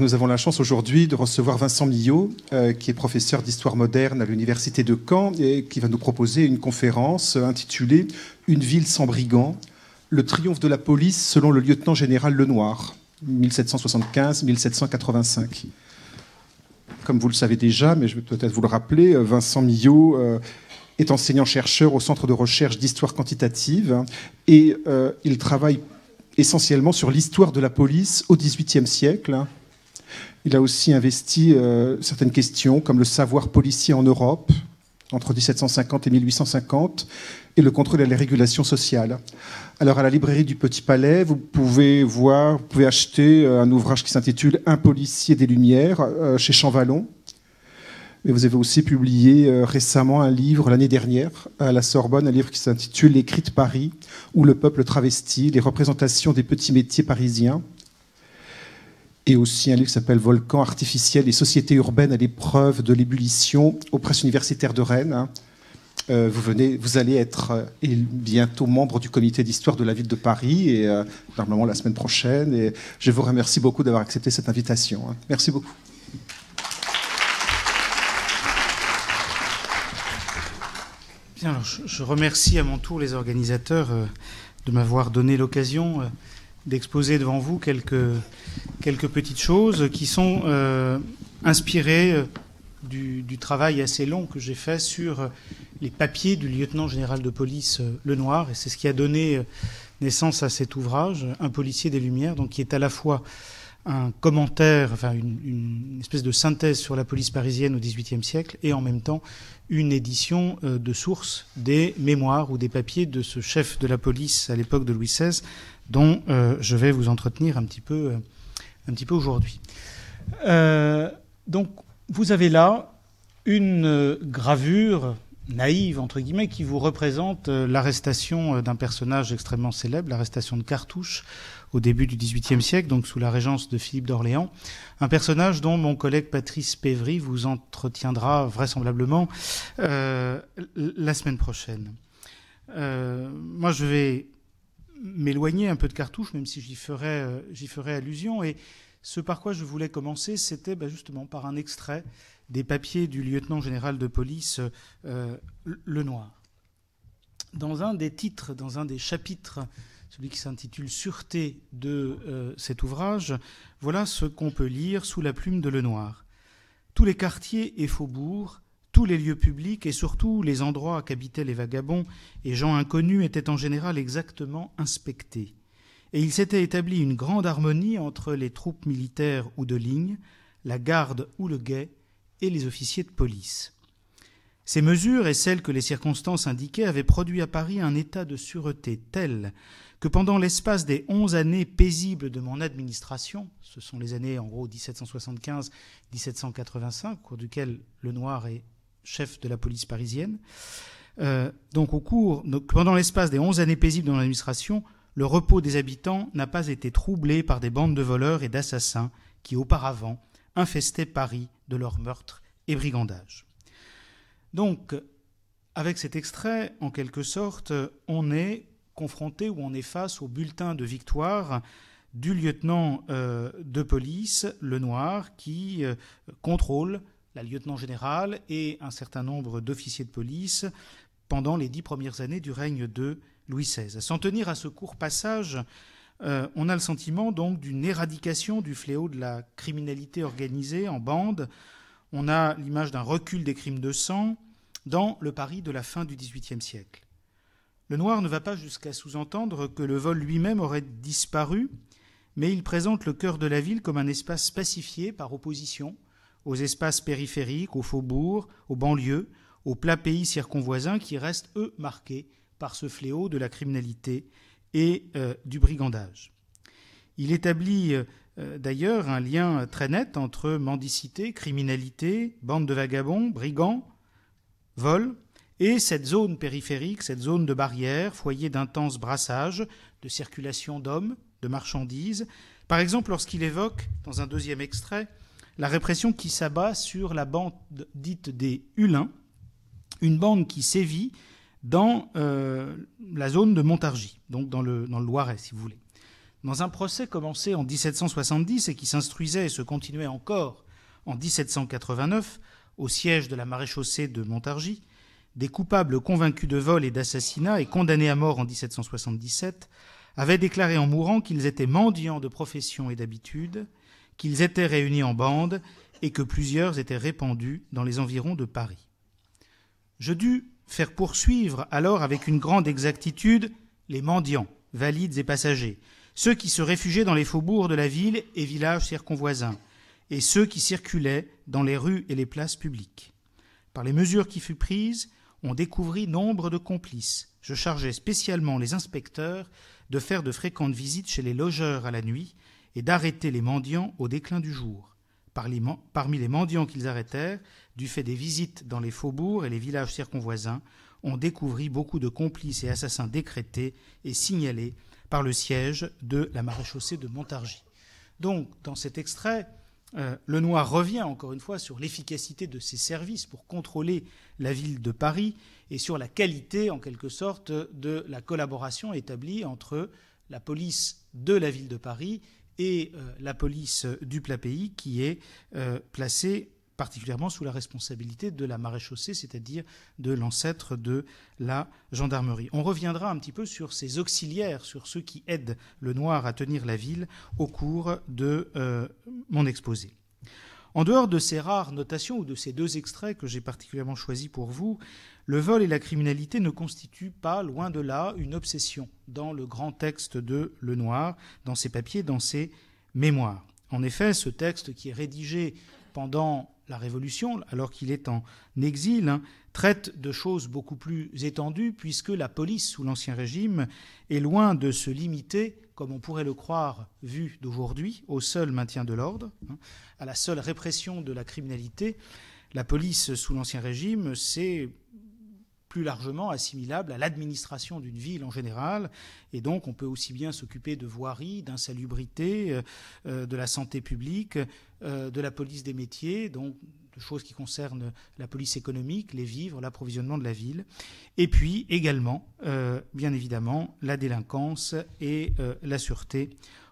nous avons la chance aujourd'hui de recevoir Vincent Millot, euh, qui est professeur d'histoire moderne à l'université de Caen et qui va nous proposer une conférence intitulée Une ville sans brigands, le triomphe de la police selon le lieutenant général Lenoir, 1775-1785. Comme vous le savez déjà, mais je vais peut-être vous le rappeler, Vincent Millot euh, est enseignant-chercheur au Centre de recherche d'histoire quantitative et euh, il travaille essentiellement sur l'histoire de la police au XVIIIe siècle, il a aussi investi euh, certaines questions comme le savoir policier en Europe entre 1750 et 1850 et le contrôle et la régulation sociale. Alors à la librairie du Petit Palais, vous pouvez voir, vous pouvez acheter euh, un ouvrage qui s'intitule Un policier des Lumières euh, chez Champvallon. Mais vous avez aussi publié récemment un livre l'année dernière à la Sorbonne, un livre qui s'intitule L'écrit de Paris où le peuple travesti, les représentations des petits métiers parisiens et aussi un livre qui s'appelle Volcan artificiel et société urbaine à l'épreuve de l'ébullition aux presses universitaires de Rennes. Hein. Euh, vous, venez, vous allez être euh, bientôt membre du comité d'histoire de la ville de Paris, et euh, normalement la semaine prochaine. Et je vous remercie beaucoup d'avoir accepté cette invitation. Hein. Merci beaucoup. Bien, alors je, remercie à mon tour les organisateurs de m'avoir donné l'occasion d'exposer devant vous quelques, quelques petites choses qui sont euh, inspirées euh, du, travail assez long que j'ai fait sur euh, les papiers du lieutenant général de police Lenoir. Et c'est ce qui a donné naissance à cet ouvrage, Un policier des Lumières, donc qui est à la fois un commentaire, enfin une, une, espèce de synthèse sur la police parisienne au XVIIIe siècle et en même temps une édition euh, de source des mémoires ou des papiers de ce chef de la police à l'époque de Louis XVI, dont euh, je vais vous entretenir un petit peu, euh, un petit peu aujourd'hui. donc, vous avez là une gravure naïve, entre guillemets, qui vous représente l'arrestation d'un personnage extrêmement célèbre, l'arrestation de Cartouche, au début du XVIIIe siècle, donc sous la régence de Philippe d'Orléans. Un personnage dont mon collègue Patrice Pévry vous entretiendra vraisemblablement euh, la semaine prochaine. Euh, moi, je vais m'éloigner un peu de cartouche, même si j'y ferai, euh, ferai, allusion. Et ce par quoi je voulais commencer, c'était bah, justement par un extrait des papiers du lieutenant général de police Lenoir. Dans un des titres, dans un des chapitres celui qui s'intitule Sûreté de euh, cet ouvrage, voilà ce qu'on peut lire sous la plume de Lenoir. Tous les quartiers et faubourgs, tous les lieux publics et surtout les endroits qu'habitaient les vagabonds et gens inconnus étaient en général exactement inspectés. Et il s'était établi une grande harmonie entre les troupes militaires ou de ligne, la garde ou le guet et les officiers de police. Ces mesures et celles que les circonstances indiquaient avaient produit à Paris un état de sûreté tel que pendant l'espace des onze années paisibles de mon administration, ce sont les années en gros 1775-1785, au cours duquel le Noir est chef de la police parisienne, euh, donc au cours, pendant l'espace des onze années paisibles de mon administration, le repos des habitants n'a pas été troublé par des bandes de voleurs et d'assassins qui auparavant infestaient Paris de leurs meurtres et brigandages. Donc, avec cet extrait, en quelque sorte, on est confronté ou on est face au bulletin de victoire du lieutenant euh, de police le Noir, qui euh, contrôle la lieutenant générale et un certain nombre d'officiers de police pendant les dix premières années du règne de Louis XVI. Sans tenir à ce court passage, euh, on a le sentiment donc d'une éradication du fléau de la criminalité organisée en bande. On a l'image d'un recul des crimes de sang dans le Paris de la fin du XVIIIe siècle. Le noir ne va pas jusqu'à sous-entendre que le vol lui-même aurait disparu, mais il présente le cœur de la ville comme un espace pacifié par opposition aux espaces périphériques, aux faubourgs, aux banlieues, aux plats pays circonvoisins qui restent, eux, marqués par ce fléau de la criminalité et euh, du brigandage. Il établit euh, d'ailleurs un lien très net entre mendicité, criminalité, bande de vagabonds, brigands, vol, et cette zone périphérique, cette zone de barrière, foyer d'intenses brassages, de circulation d'hommes, de marchandises, par exemple lorsqu'il évoque, dans un deuxième extrait, la répression qui s'abat sur la bande dite des Hulins, une bande qui sévit dans euh, la zone de Montargis, donc dans le, Loiret, si vous voulez. Dans un procès commencé en 1770 et qui s'instruisait et se continuait encore en 1789 au siège de la maréchaussée de Montargis, des coupables convaincus de vol et d'assassinat et condamnés à mort en 1777, avaient déclaré en mourant qu'ils étaient mendiants de profession et d'habitude, qu'ils étaient réunis en bande et que plusieurs étaient répandus dans les environs de Paris. Je dus faire poursuivre alors avec une grande exactitude les mendiants, valides et passagers, ceux qui se réfugiaient dans les faubourgs de la ville et villages circonvoisins, et ceux qui circulaient dans les rues et les places publiques. Par les mesures qui furent prises, on découvrit nombre de complices. Je chargeai spécialement les inspecteurs de faire de fréquentes visites chez les logeurs à la nuit et d'arrêter les mendiants au déclin du jour. Parmi les mendiants qu'ils arrêtèrent, du fait des visites dans les faubourgs et les villages circonvoisins, on découvrit beaucoup de complices et assassins décrétés et signalés par le siège de la maréchaussée de Montargis. Donc, dans cet extrait, euh, le noir revient encore une fois sur l'efficacité de ses services pour contrôler la ville de Paris et sur la qualité, en quelque sorte, de la collaboration établie entre la police de la ville de Paris et euh, la police du plat pays qui est euh, placée particulièrement sous la responsabilité de la maréchaussée, c'est-à-dire de l'ancêtre de la gendarmerie. On reviendra un petit peu sur ces auxiliaires, sur ceux qui aident le noir à tenir la ville au cours de euh, mon exposé. En dehors de ces rares notations ou de ces deux extraits que j'ai particulièrement choisis pour vous, le vol et la criminalité ne constituent pas, loin de là, une obsession dans le grand texte de Le Noir, dans ses papiers, dans ses mémoires. En effet, ce texte qui est rédigé pendant la Révolution, alors qu'il est en exil, hein, traite de choses beaucoup plus étendues, puisque la police sous l'Ancien Régime est loin de se limiter, comme on pourrait le croire vu d'aujourd'hui, au seul maintien de l'ordre, hein, à la seule répression de la criminalité. La police sous l'Ancien Régime, c'est largement assimilable à l'administration d'une ville en général. Et donc, on peut aussi bien s'occuper de voirie, d'insalubrité, euh, euh, de la santé publique, euh, de la police des métiers, donc de choses qui concernent la police économique, les vivres, l'approvisionnement de la ville. Et puis également, bien évidemment, la délinquance et la sûreté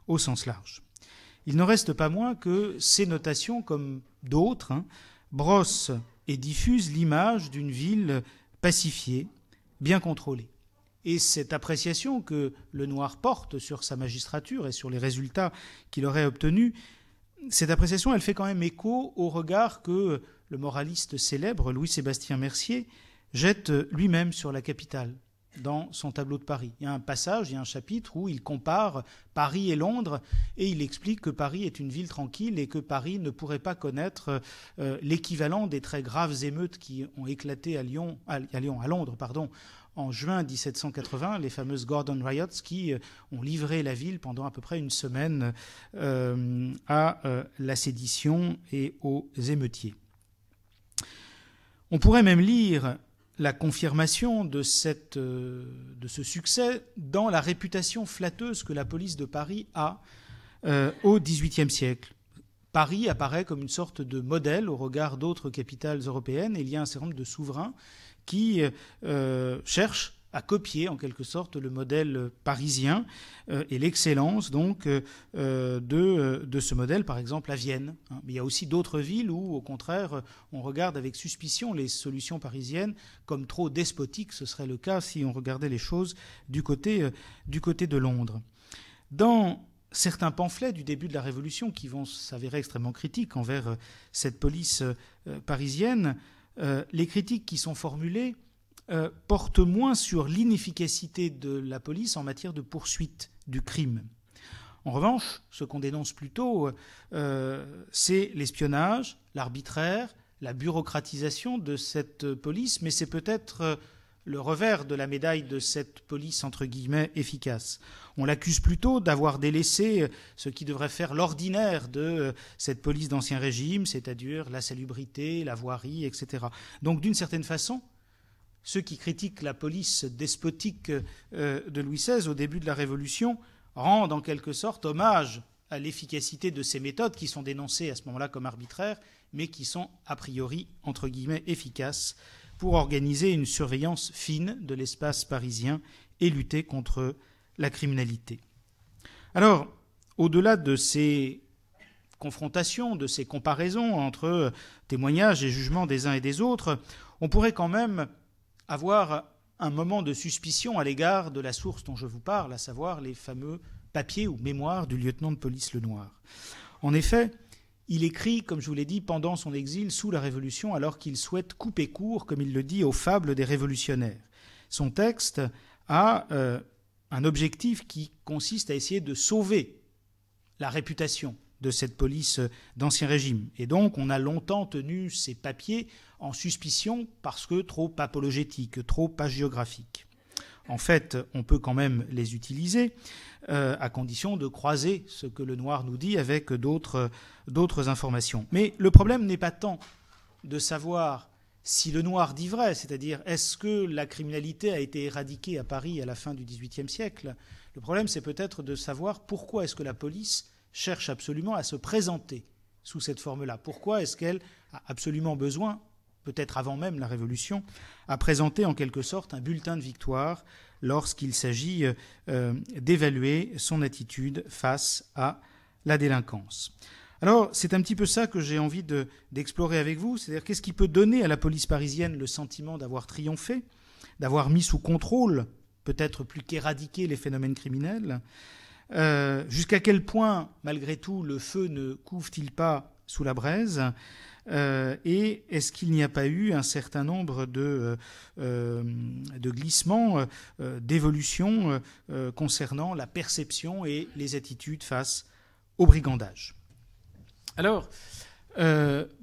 au sens large. Il n'en reste pas moins que ces notations, comme d'autres, hein, brossent et diffusent l'image d'une ville Pacifié, bien contrôlé. Et cette appréciation que le noir porte sur sa magistrature et sur les résultats qu'il aurait obtenus, cette appréciation, elle fait quand même écho au regard que le moraliste célèbre Louis-Sébastien Mercier jette lui-même sur la capitale dans son tableau de Paris. Il y a un passage, il y a un chapitre où il compare Paris et Londres et il explique que Paris est une ville tranquille et que Paris ne pourrait pas connaître euh, l'équivalent des très graves émeutes qui ont éclaté à Lyon, à, Londres, pardon, en juin 1780, les fameuses Gordon Riots qui euh, ont livré la ville pendant à peu près une semaine euh, à la sédition et aux émeutiers. On pourrait même lire la confirmation euh, de, ce succès dans la réputation flatteuse que la police de Paris a euh, au XVIIIe siècle. Paris apparaît comme une sorte de modèle au regard d'autres capitales européennes et il y a un certain nombre de souverains qui euh, cherchent à copier en quelque sorte le modèle parisien euh, et l'excellence donc euh, euh, de, ce modèle par exemple à Vienne. Hein. il y a aussi d'autres villes où au contraire on regarde avec suspicion les solutions parisiennes comme trop despotiques, ce serait le cas si on regardait les choses du côté de Londres. Dans certains pamphlets du début de la Révolution qui vont s'avérer extrêmement critiques envers cette police parisienne, les critiques qui sont formulées euh, porte moins sur l'inefficacité de la police en matière de poursuite du crime. En revanche, ce qu'on dénonce plutôt, euh, c'est l'espionnage, l'arbitraire, la bureaucratisation de cette police, mais c'est peut-être euh, le revers de la médaille de cette police entre guillemets efficace. On l'accuse plutôt d'avoir délaissé ce qui devrait faire l'ordinaire de cette police d'ancien régime, c'est-à-dire la salubrité, la voirie, etc. Donc d'une certaine façon, ceux qui critiquent la police despotique euh, de Louis XVI au début de la Révolution rendent en quelque sorte hommage à l'efficacité de ces méthodes qui sont dénoncées à ce moment-là comme arbitraires, mais qui sont a priori, entre guillemets, efficaces pour organiser une surveillance fine de l'espace parisien et lutter contre la criminalité. Alors, au-delà de ces confrontations, de ces comparaisons entre euh, témoignages et jugements des uns et des autres, on pourrait quand même avoir un moment de suspicion à l'égard de la source dont je vous parle, à savoir les fameux papiers ou mémoires du lieutenant de police Lenoir. En effet, il écrit, comme je vous l'ai dit, pendant son exil sous la Révolution, alors qu'il souhaite couper court, comme il le dit, aux fables des révolutionnaires. Son texte a euh, un objectif qui consiste à essayer de sauver la réputation de cette police d'ancien régime. Et donc, on a longtemps tenu ces papiers en suspicion parce que trop apologétiques, trop hagiographiques. En fait, on peut quand même les utiliser, euh, à condition de croiser ce que le noir nous dit avec d'autres informations. Mais le problème n'est pas tant de savoir si le noir dit vrai, c'est-à-dire est-ce que la criminalité a été éradiquée à Paris à la fin du XVIIIe siècle. Le problème, c'est peut-être de savoir pourquoi est-ce que la police cherche absolument à se présenter sous cette forme-là. Pourquoi est-ce qu'elle a absolument besoin, peut-être avant même la Révolution, à présenter en quelque sorte un bulletin de victoire lorsqu'il s'agit euh, euh, d'évaluer son attitude face à la délinquance alors, c'est un petit peu ça que j'ai envie d'explorer avec vous, c'est-à-dire qu'est-ce qui peut donner à la police parisienne le sentiment d'avoir triomphé, d'avoir mis sous contrôle, peut-être plus qu'éradiquer les phénomènes criminels, euh, jusqu'à quel point, malgré tout, le feu ne couvre-t-il pas sous la braise euh, et est-ce qu'il n'y a pas eu un certain nombre de, euh, de glissements, d'évolution d'évolutions concernant la perception et les attitudes face au brigandage Alors,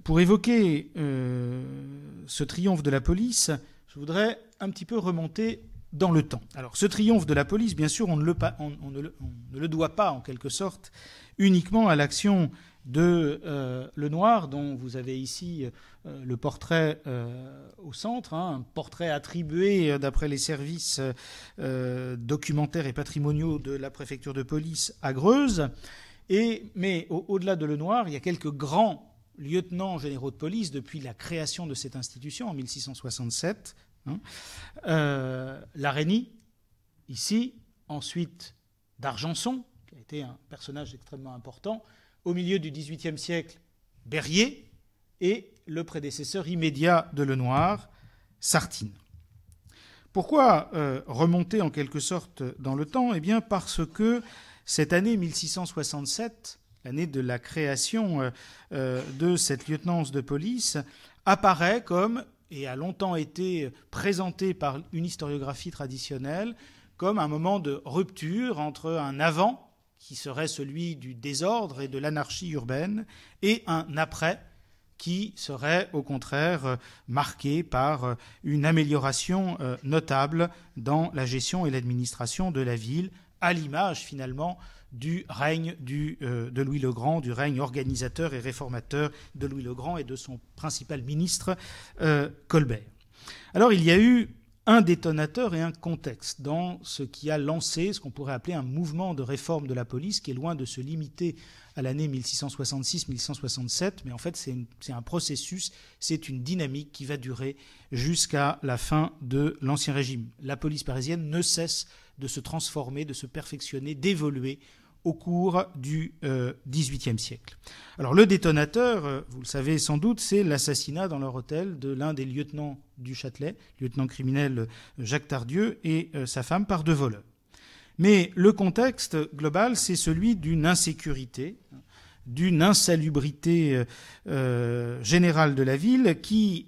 pour évoquer ce triomphe de la police, je voudrais un petit peu remonter dans le temps. Alors ce triomphe de la police, bien sûr, on ne le, doit pas en quelque sorte uniquement à l'action de euh, Lenoir, dont vous avez ici euh, le portrait euh, au centre, hein, un portrait attribué euh, d'après les services documentaires et patrimoniaux de la préfecture de police à Greuze. Et, mais au-delà de de Lenoir, il y a quelques grands lieutenants généraux de police depuis la création de cette institution en 1667, Hein euh, ici, ensuite d'Argenson, qui a été un personnage extrêmement important, au milieu du XVIIIe siècle, Berrier, et le prédécesseur immédiat de Lenoir, Sartine. Pourquoi euh, remonter en quelque sorte dans le temps Eh bien parce que cette année 1667, l'année de la création euh, de cette lieutenance de police, apparaît comme et a longtemps été présenté par une historiographie traditionnelle comme un moment de rupture entre un avant, qui serait celui du désordre et de l'anarchie urbaine, et un après, qui serait au contraire marqué par une amélioration euh, notable dans la gestion et l'administration de la ville, à l'image finalement du règne euh, de Louis le Grand, du règne organisateur et réformateur de Louis le Grand et de son principal ministre, euh, Colbert. Alors il y a eu un détonateur et un contexte dans ce qui a lancé ce qu'on pourrait appeler un mouvement de réforme de la police qui est loin de se limiter à l'année 1666-1667, mais en fait c'est un processus, c'est une dynamique qui va durer jusqu'à la fin de l'Ancien Régime. La police parisienne ne cesse de se transformer, de se perfectionner, d'évoluer au cours du euh, XVIIIe siècle. Alors le détonateur, euh, vous le savez sans doute, c'est l'assassinat dans leur hôtel de l'un des lieutenants du Châtelet, lieutenant criminel euh, Jacques Tardieu, et sa femme par deux voleurs. Mais le contexte global, c'est celui d'une insécurité, d'une insalubrité générale de la ville qui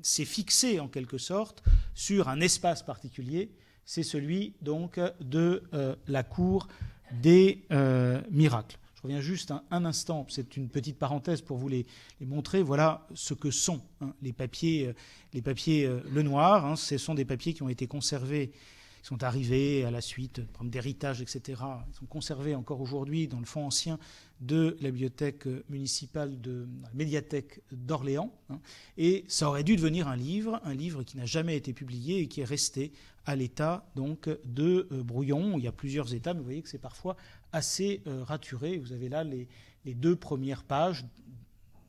s'est fixée en quelque sorte sur un espace particulier, c'est celui donc de la cour des euh, miracles. Je reviens juste un, instant, c'est une petite parenthèse pour vous les, montrer. Voilà ce que sont hein, les papiers, euh, les papiers euh, le noir. Hein. ce sont des papiers qui ont été conservés, qui sont arrivés à la suite d'héritage, etc. Ils sont conservés encore aujourd'hui dans le fonds ancien de la bibliothèque municipale de la médiathèque d'Orléans. Hein. et ça aurait dû devenir un livre, un livre qui n'a jamais été publié et qui est resté à l'état donc de euh, brouillon. Il y a plusieurs états, mais vous voyez que c'est parfois assez euh, raturé. Vous avez là les, les deux premières pages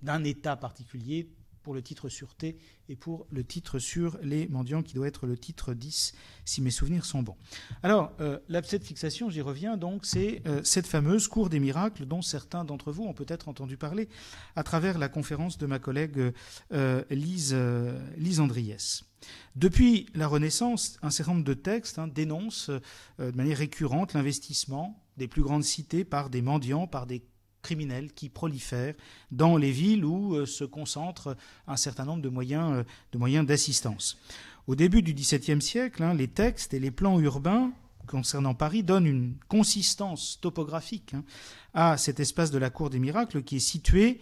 d'un état particulier pour le titre sûreté et pour le titre sur les mendiants qui doit être le titre 10 si mes souvenirs sont bons. Alors, euh, l'abcès de fixation, j'y reviens donc, c'est euh, cette fameuse cour des miracles dont certains d'entre vous ont peut-être entendu parler à travers la conférence de ma collègue euh, euh, Lise, Andriès. Depuis la Renaissance, un certain nombre de textes hein, dénoncent de manière récurrente l'investissement des plus grandes cités par des mendiants, par des criminels qui prolifèrent dans les villes où euh, se concentrent un certain nombre de moyens euh, de moyens d'assistance. Au début du XVIIe siècle, hein, les textes et les plans urbains concernant Paris donnent une consistance topographique hein, à cet espace de la Cour des Miracles qui est situé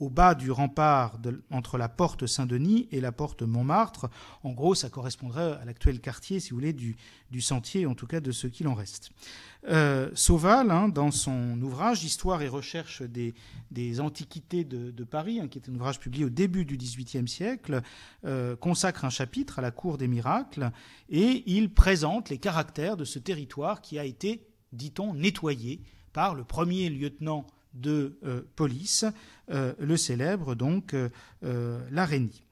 au bas du rempart entre la porte Saint-Denis et la porte Montmartre. En gros, ça correspondrait à l'actuel quartier, si vous voulez, du, du, sentier, en tout cas de ce qu'il en reste. Euh, Sauval, hein, dans son ouvrage Histoire et recherche des, antiquités de, Paris, hein, qui est un ouvrage publié au début du XVIIIe siècle, euh, consacre un chapitre à la cour des miracles et il présente les caractères de ce territoire qui a été, dit-on, nettoyé par le premier lieutenant de euh, police, euh, le célèbre donc euh, euh l'araignée.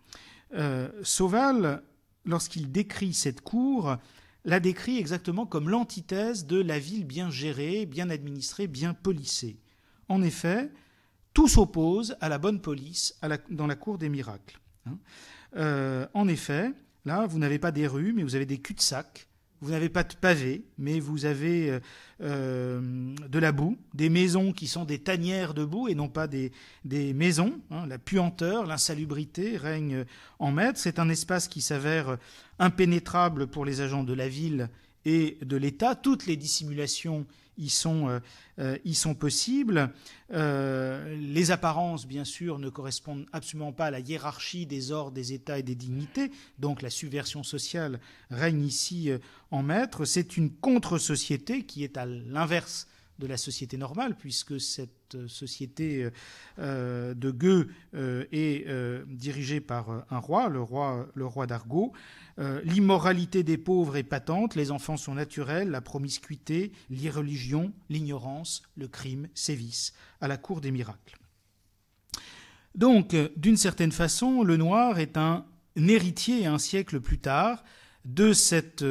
Euh, Sauval, lorsqu'il décrit cette cour, la décrit exactement comme l'antithèse de la ville bien gérée, bien administrée, bien policée. En effet, tout s'oppose à la bonne police dans la cour des miracles. Hein. en effet, là, vous n'avez pas des rues, mais vous avez des cul de sac vous n'avez pas de pavé, mais vous avez euh, euh, de la boue, des maisons qui sont des tanières de boue et non pas des, maisons. Hein. la puanteur, l'insalubrité règne en maître. C'est un espace qui s'avère impénétrable pour les agents de la ville et de l'État. Toutes les dissimulations ils sont, euh, euh, ils sont possibles. Euh, les apparences, bien sûr, ne correspondent absolument pas à la hiérarchie des ordres, des états et des dignités, donc la subversion sociale règne ici en maître. C'est une contre-société qui est à l'inverse de la société normale, puisque cette euh, société euh, de gueux est euh, dirigée par un roi, le roi, le roi L'immoralité des pauvres est patente, les enfants sont naturels, la promiscuité, l'irreligion, l'ignorance, le crime sévissent à la cour des miracles. Donc, d'une certaine façon, le noir est un héritier un siècle plus tard de cette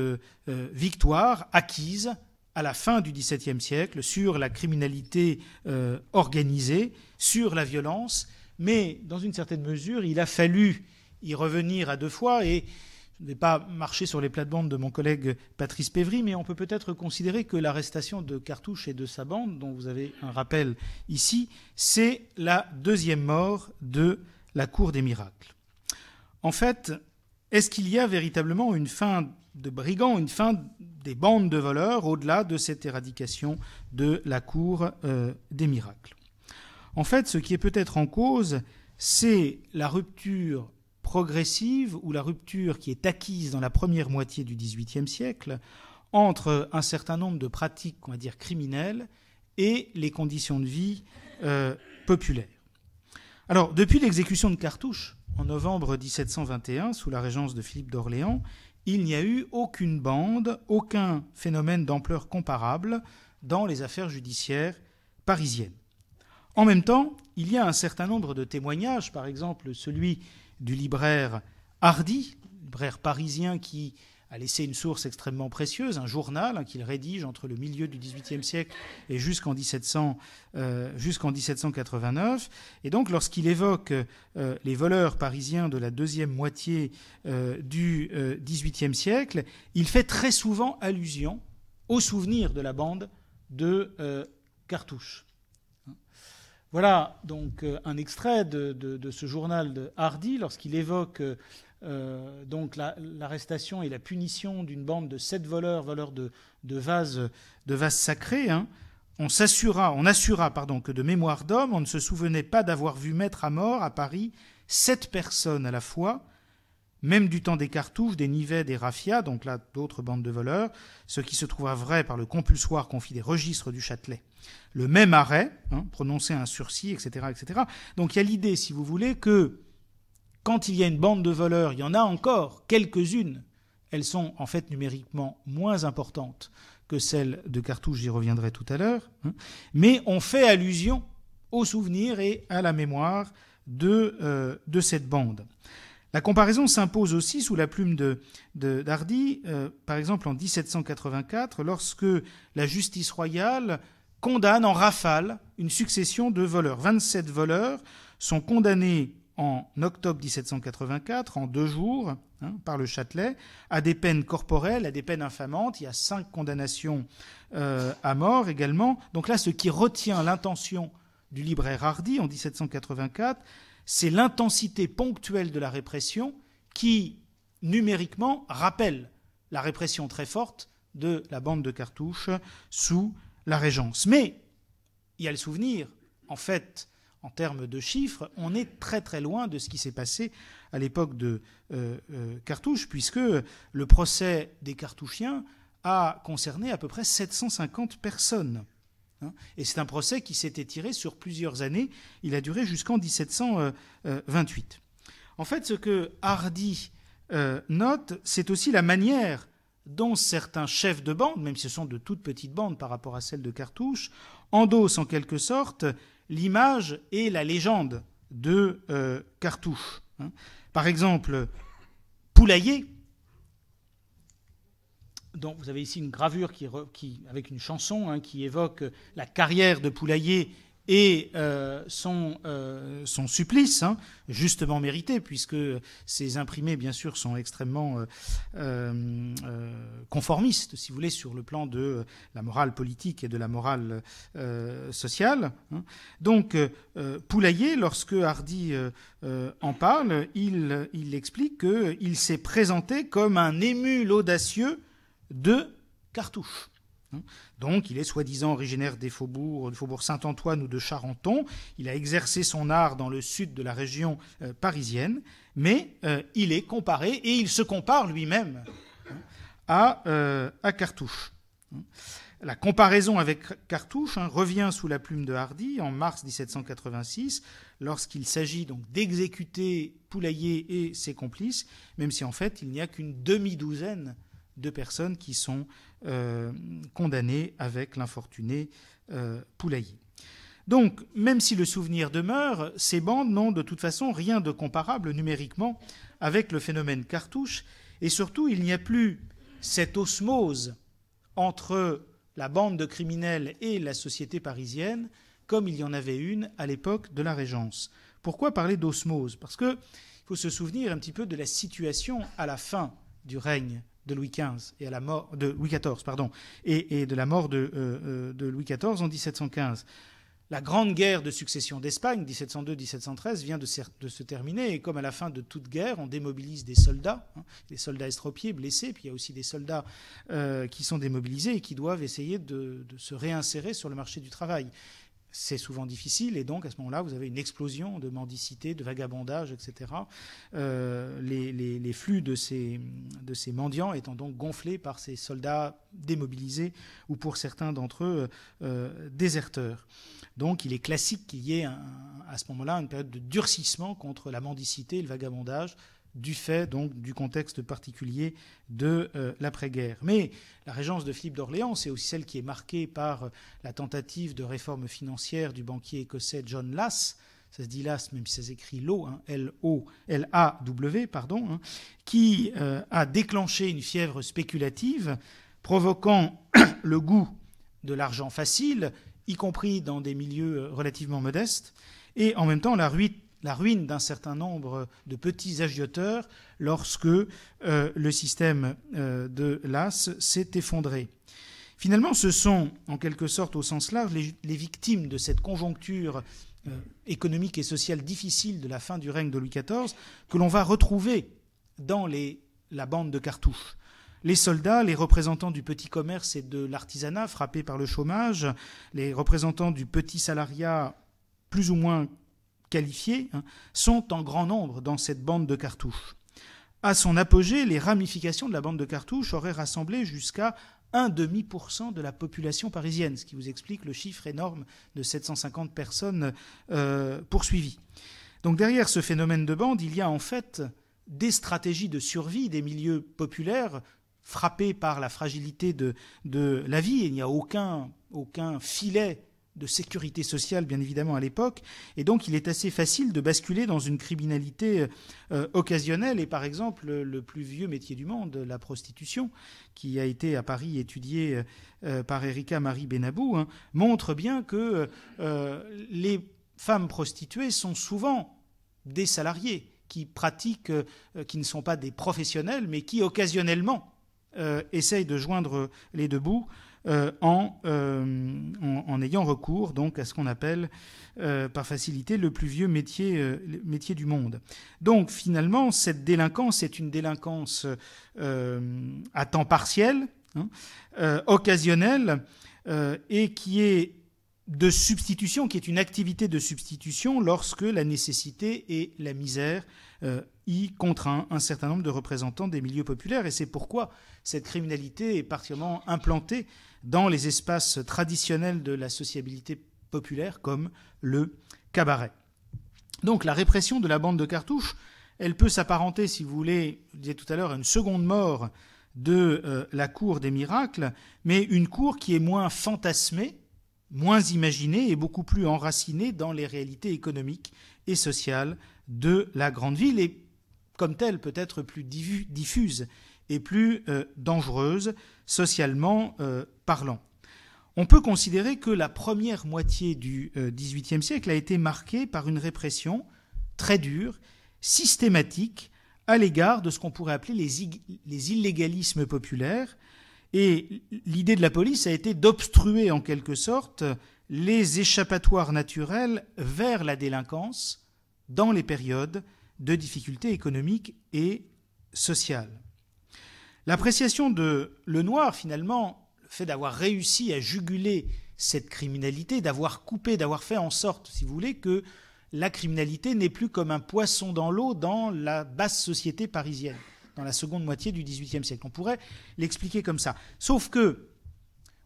victoire acquise à la fin du XVIIe siècle sur la criminalité euh, organisée, sur la violence, mais dans une certaine mesure, il a fallu y revenir à deux fois et je ne vais pas marcher sur les plates-bandes de mon collègue Patrice Pévry, mais on peut peut-être considérer que l'arrestation de Cartouche et de sa bande, dont vous avez un rappel ici, c'est la deuxième mort de la Cour des miracles. En fait, est-ce qu'il y a véritablement une fin de brigands, une fin des bandes de voleurs au-delà de cette éradication de la cour euh, des miracles. En fait, ce qui est peut-être en cause, c'est la rupture progressive ou la rupture qui est acquise dans la première moitié du XVIIIe siècle entre un certain nombre de pratiques, on va dire, criminelles et les conditions de vie euh, populaires. Alors, depuis l'exécution de Cartouche, en novembre 1721, sous la régence de Philippe d'Orléans, il n'y a eu aucune bande, aucun phénomène d'ampleur comparable dans les affaires judiciaires parisiennes. En même temps, il y a un certain nombre de témoignages, par exemple celui du libraire Hardy, libraire parisien qui a laissé une source extrêmement précieuse, un journal hein, qu'il rédige entre le milieu du XVIIIe siècle et jusqu'en 1789. Euh, et donc, lorsqu'il évoque euh, les voleurs parisiens de la deuxième moitié euh, du du XVIIIe siècle, il fait très souvent allusion au souvenir de la bande de Cartouche. Voilà donc un extrait de ce journal de Hardy lorsqu'il évoque euh, donc l'arrestation et la punition d'une bande de sept voleurs, voleurs de, vases de vase sacrés, hein, on s'assura, on assura pardon, que de mémoire d'homme, on ne se souvenait pas d'avoir vu mettre à mort à Paris sept personnes à la fois, même du temps des cartouches, des nivets, des raffias, donc là d'autres bandes de voleurs, ce qui se trouva vrai par le compulsoire confit des registres du Châtelet. Le même arrêt, hein, prononcer un sursis, etc., etc. Donc il y a l'idée, si vous voulez, que quand il y a une bande de voleurs, il y en a encore quelques-unes. Elles sont en fait numériquement moins importantes que celles de cartouche, j'y reviendrai tout à l'heure. Hein. Mais on fait allusion au souvenir et à la mémoire de, euh, de cette bande. La comparaison s'impose aussi sous la plume de, d'Hardy, euh, par exemple en 1784, lorsque la justice royale condamne en rafale une succession de voleurs. 27 voleurs sont condamnés en octobre 1784, en deux jours, hein, par le Châtelet, à des peines corporelles, à des peines infamantes. Il y a cinq condamnations euh, à mort également. Donc là, ce qui retient l'intention du libraire Hardy en 1784, c'est l'intensité ponctuelle de la répression qui, numériquement, rappelle la répression très forte de la bande de cartouches sous la Régence. Mais il y a le souvenir, en fait, en termes de chiffres, on est très très loin de ce qui s'est passé à l'époque de euh, euh, Cartouche, puisque le procès des cartouchiens a concerné à peu près 750 personnes. Hein. et c'est un procès qui s'est étiré sur plusieurs années. Il a duré jusqu'en 1728. Euh, en fait, ce que Hardy note, c'est aussi la manière dont certains chefs de bande, même si ce sont de toutes petites bandes par rapport à celles de Cartouche, endossent en quelque sorte l'image et la légende de euh, Cartouche. Hein. Par exemple, Poulailler, dont vous avez ici une gravure qui, avec une chanson hein, qui évoque la carrière de Poulailler et euh, son, euh, supplice, hein, justement mérité, puisque ces imprimés, bien sûr, sont extrêmement euh, euh, euh, conformistes, si vous voulez, sur le plan de la morale politique et de la morale sociale. Hein. Donc, Poulailler, lorsque Hardy en parle, il, il explique qu'il s'est présenté comme un émule audacieux de Cartouche. Hein. Donc il est soi-disant originaire des faubourgs, du faubourg Saint-Antoine ou de Charenton. Il a exercé son art dans le sud de la région euh, parisienne, mais euh, il est comparé, et il se compare lui-même hein, à, euh, à, Cartouche. Hein. La comparaison avec Cartouche revient sous la plume de Hardy en mars 1786, lorsqu'il s'agit donc d'exécuter Poulailler et ses complices, même si en fait il n'y a qu'une demi-douzaine de personnes qui sont euh, condamné avec l'infortuné euh, poulailler Donc, même si le souvenir demeure, ces bandes n'ont de toute façon rien de comparable numériquement avec le phénomène cartouche, et surtout, il n'y a plus cette osmose entre la bande de criminels et la société parisienne, comme il y en avait une à l'époque de la Régence. Pourquoi parler d'osmose Parce qu'il faut se souvenir un petit peu de la situation à la fin du règne de Louis XV et à la mort de Louis XIV, pardon, et, de la mort de, euh, euh, Louis XIV en 1715. La grande guerre de succession d'Espagne, 1702-1713, vient de se, terminer, et comme à la fin de toute guerre, on démobilise des soldats, hein, des soldats estropiés, blessés, puis il y a aussi des soldats euh, qui sont démobilisés et qui doivent essayer de se réinsérer sur le marché du travail c'est souvent difficile, et donc à ce moment-là, vous avez une explosion de mendicité, de vagabondage, etc. Euh, les, flux de ces, mendiants étant donc gonflés par ces soldats démobilisés, ou pour certains d'entre eux, euh, déserteurs. Donc il est classique qu'il y ait à ce moment-là une période de durcissement contre la mendicité et le vagabondage du fait donc du contexte particulier de euh, l'après-guerre. Mais la régence de Philippe d'Orléans, c'est aussi celle qui est marquée par euh, la tentative de réforme financière du banquier écossais John Lass, ça se dit Lass, même si ça s'écrit L-O, hein, L-A-W, pardon, hein, qui euh, a déclenché une fièvre spéculative, provoquant le goût de l'argent facile, y compris dans des milieux relativement modestes, et en même temps la ruine la ruine d'un certain nombre de petits agioteurs lorsque euh, le système euh, de l'AS s'est effondré. Finalement, ce sont, en quelque sorte, au sens large, les, victimes de cette conjoncture euh, économique et sociale difficile de la fin du règne de Louis XIV que l'on va retrouver dans la bande de cartouches les soldats, les représentants du petit commerce et de l'artisanat frappés par le chômage, les représentants du petit salariat plus ou moins qualifiés hein, sont en grand nombre dans cette bande de cartouches. À son apogée, les ramifications de la bande de cartouches auraient rassemblé jusqu'à un demi pour cent de la population parisienne, ce qui vous explique le chiffre énorme de 750 personnes euh, poursuivies. Donc derrière ce phénomène de bande, il y a en fait des stratégies de survie des milieux populaires frappés par la fragilité de, la vie. Il n'y a aucun, aucun filet de sécurité sociale, bien évidemment, à l'époque. Et donc, il est assez facile de basculer dans une criminalité euh, euh, occasionnelle. Et par exemple, le, plus vieux métier du monde, la prostitution, qui a été à Paris étudiée euh, par Erika Marie Benabou, hein, montre bien que les femmes prostituées sont souvent des salariés qui pratiquent, qui ne sont pas des professionnels, mais qui occasionnellement essayent de joindre les deux bouts. Euh, euh, en, ayant recours donc à ce qu'on appelle euh, par facilité le plus vieux métier, métier du monde. Donc finalement, cette délinquance est une délinquance à temps partiel, hein, occasionnelle, et qui est de substitution, qui est une activité de substitution lorsque la nécessité et la misère y contraint un certain nombre de représentants des milieux populaires. Et c'est pourquoi cette criminalité est particulièrement implantée dans les espaces traditionnels de la sociabilité populaire, comme le cabaret. Donc la répression de la bande de cartouches, elle peut s'apparenter, si vous voulez, je disais tout à l'heure, à une seconde mort de euh, la cour des miracles, mais une cour qui est moins fantasmée, moins imaginée et beaucoup plus enracinée dans les réalités économiques et sociales de la grande ville. Et comme telle peut-être plus diffuse et plus euh, dangereuse socialement euh, parlant. On peut considérer que la première moitié du euh, XVIIIe siècle a été marquée par une répression très dure, systématique, à l'égard de ce qu'on pourrait appeler les, les illégalismes populaires. Et l'idée de la police a été d'obstruer en quelque sorte les échappatoires naturels vers la délinquance dans les périodes de difficultés économiques et sociales. L'appréciation de Lenoir, finalement, le fait d'avoir réussi à juguler cette criminalité, d'avoir coupé, d'avoir fait en sorte, si vous voulez, que la criminalité n'est plus comme un poisson dans l'eau dans la basse société parisienne, dans la seconde moitié du XVIIIe siècle. On pourrait l'expliquer comme ça. Sauf que,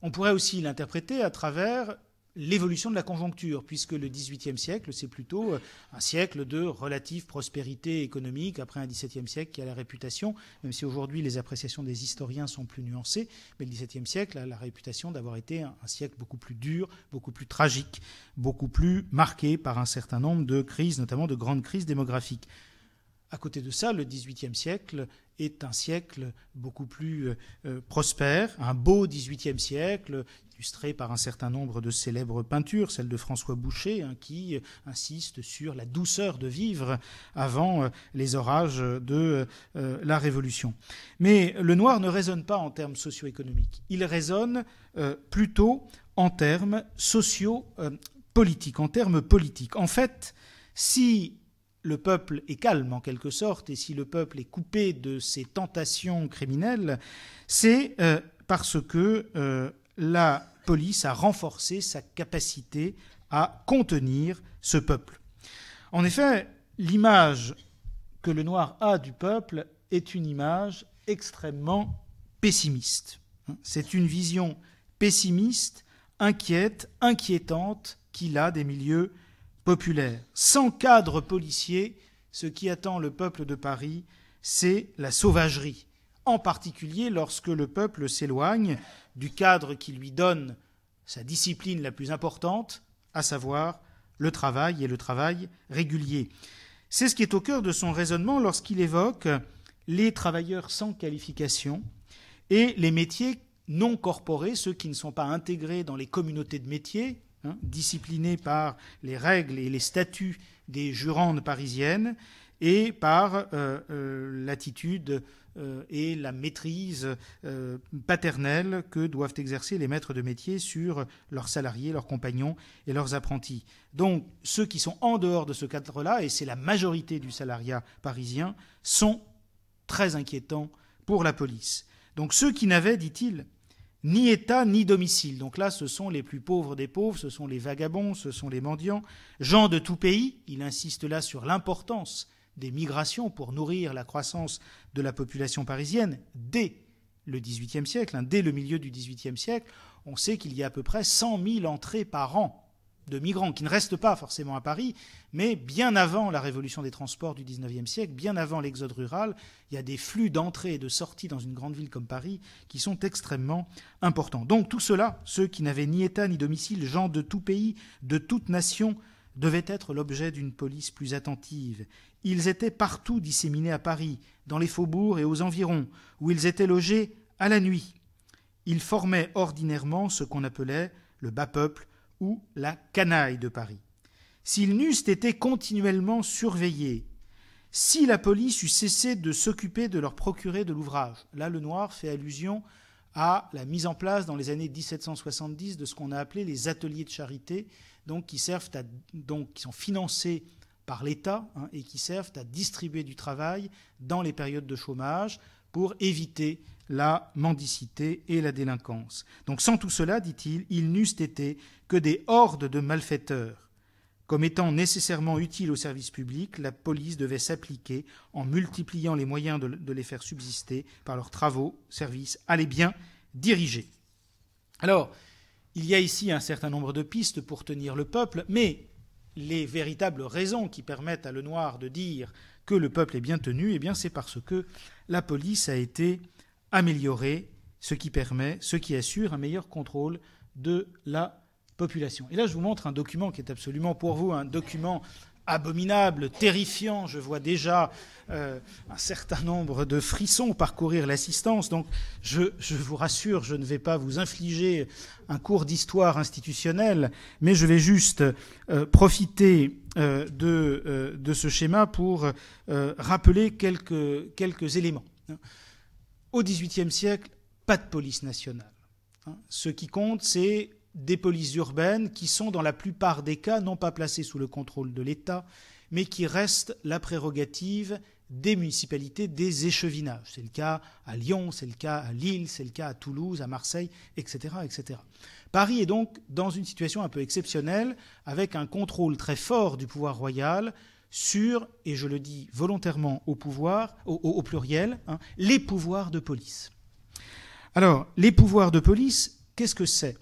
on pourrait aussi l'interpréter à travers l'évolution de la conjoncture, puisque le XVIIIe siècle, c'est plutôt euh, un siècle de relative prospérité économique, après un XVIIe siècle qui a la réputation, même si aujourd'hui les appréciations des historiens sont plus nuancées, mais le XVIIe siècle a la réputation d'avoir été un, un, siècle beaucoup plus dur, beaucoup plus tragique, beaucoup plus marqué par un certain nombre de crises, notamment de grandes crises démographiques. À côté de ça, le XVIIIe siècle est un siècle beaucoup plus euh, euh, prospère, un beau XVIIIe siècle, illustré par un certain nombre de célèbres peintures, celle de François Boucher, hein, qui euh, insiste sur la douceur de vivre avant les orages de la Révolution. Mais le noir ne résonne pas en termes socio-économiques, il résonne plutôt en termes socio-politiques, en termes politiques. En fait, si le peuple est calme en quelque sorte, et si le peuple est coupé de ses tentations criminelles, c'est euh, parce que euh, la police a renforcé sa capacité à contenir ce peuple. En effet, l'image que le noir a du peuple est une image extrêmement pessimiste. C'est une vision pessimiste, inquiète, inquiétante qu'il a des milieux populaire, sans cadre policier, ce qui attend le peuple de Paris, c'est la sauvagerie, en particulier lorsque le peuple s'éloigne du cadre qui lui donne sa discipline la plus importante, à savoir le travail et le travail régulier. C'est ce qui est au cœur de son raisonnement lorsqu'il évoque les travailleurs sans qualification et les métiers non corporés, ceux qui ne sont pas intégrés dans les communautés de métiers, Hein, disciplinés par les règles et les statuts des jurandes parisiennes et par euh, euh, l'attitude euh, et la maîtrise paternelle que doivent exercer les maîtres de métier sur leurs salariés, leurs compagnons et leurs apprentis. Donc ceux qui sont en dehors de ce cadre-là, et c'est la majorité du salariat parisien, sont très inquiétants pour la police. Donc ceux qui n'avaient, dit-il, ni état, ni domicile. Donc là, ce sont les plus pauvres des pauvres, ce sont les vagabonds, ce sont les mendiants, gens de tout pays. Il insiste là sur l'importance des migrations pour nourrir la croissance de la population parisienne dès le XVIIIe siècle, hein, dès le milieu du XVIIIe siècle. On sait qu'il y a à peu près 100 000 entrées par an de migrants qui ne restent pas forcément à Paris, mais bien avant la révolution des transports du XIXe siècle, bien avant l'exode rural, il y a des flux d'entrées et de sorties dans une grande ville comme Paris qui sont extrêmement importants. Donc tout cela, ceux qui n'avaient ni État ni domicile, gens de tout pays, de toute nation, devaient être l'objet d'une police plus attentive. Ils étaient partout disséminés à Paris, dans les faubourgs et aux environs, où ils étaient logés à la nuit. Ils formaient ordinairement ce qu'on appelait le bas peuple, ou la canaille de Paris. S'ils n'eussent été continuellement surveillés, si la police eût cessé de s'occuper de leur procurer de l'ouvrage, là le noir fait allusion à la mise en place dans les années 1770 de ce qu'on a appelé les ateliers de charité, donc qui servent à, donc qui sont financés par l'État hein, et qui servent à distribuer du travail dans les périodes de chômage pour éviter la mendicité et la délinquance. Donc sans tout cela, dit-il, ils n'eussent été que des hordes de malfaiteurs. Comme étant nécessairement utile au service public, la police devait s'appliquer en multipliant les moyens de, les faire subsister par leurs travaux, services, à les bien diriger. Alors, il y a ici un certain nombre de pistes pour tenir le peuple, mais les véritables raisons qui permettent à Lenoir de dire que le peuple est bien tenu, eh bien c'est parce que la police a été améliorer ce qui permet, ce qui assure un meilleur contrôle de la population. Et là, je vous montre un document qui est absolument pour vous un document abominable, terrifiant. Je vois déjà euh, un certain nombre de frissons parcourir l'assistance. Donc, je, vous rassure, je ne vais pas vous infliger un cours d'histoire institutionnelle, mais je vais juste euh, profiter euh, de, ce schéma pour rappeler quelques éléments. Au XVIIIe siècle, pas de police nationale. Hein. Ce qui compte, c'est des polices urbaines qui sont dans la plupart des cas non pas placées sous le contrôle de l'État, mais qui restent la prérogative des municipalités, des échevinages. C'est le cas à Lyon, c'est le cas à Lille, c'est le cas à Toulouse, à Marseille, etc., etc. Paris est donc dans une situation un peu exceptionnelle, avec un contrôle très fort du pouvoir royal sur, et je le dis volontairement au pouvoir, au, pluriel, hein, les pouvoirs de police. Alors, les pouvoirs de police, qu'est-ce que c'est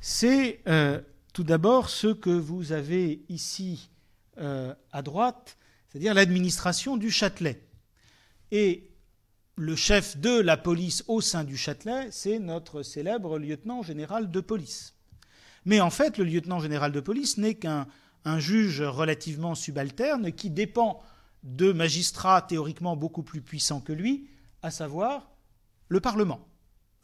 C'est euh, tout d'abord ce que vous avez ici euh, à droite, c'est-à-dire l'administration du Châtelet. Et le chef de la police au sein du Châtelet, c'est notre célèbre lieutenant général de police. Mais en fait, le lieutenant général de police n'est qu'un un juge relativement subalterne qui dépend de magistrats théoriquement beaucoup plus puissants que lui, à savoir le Parlement,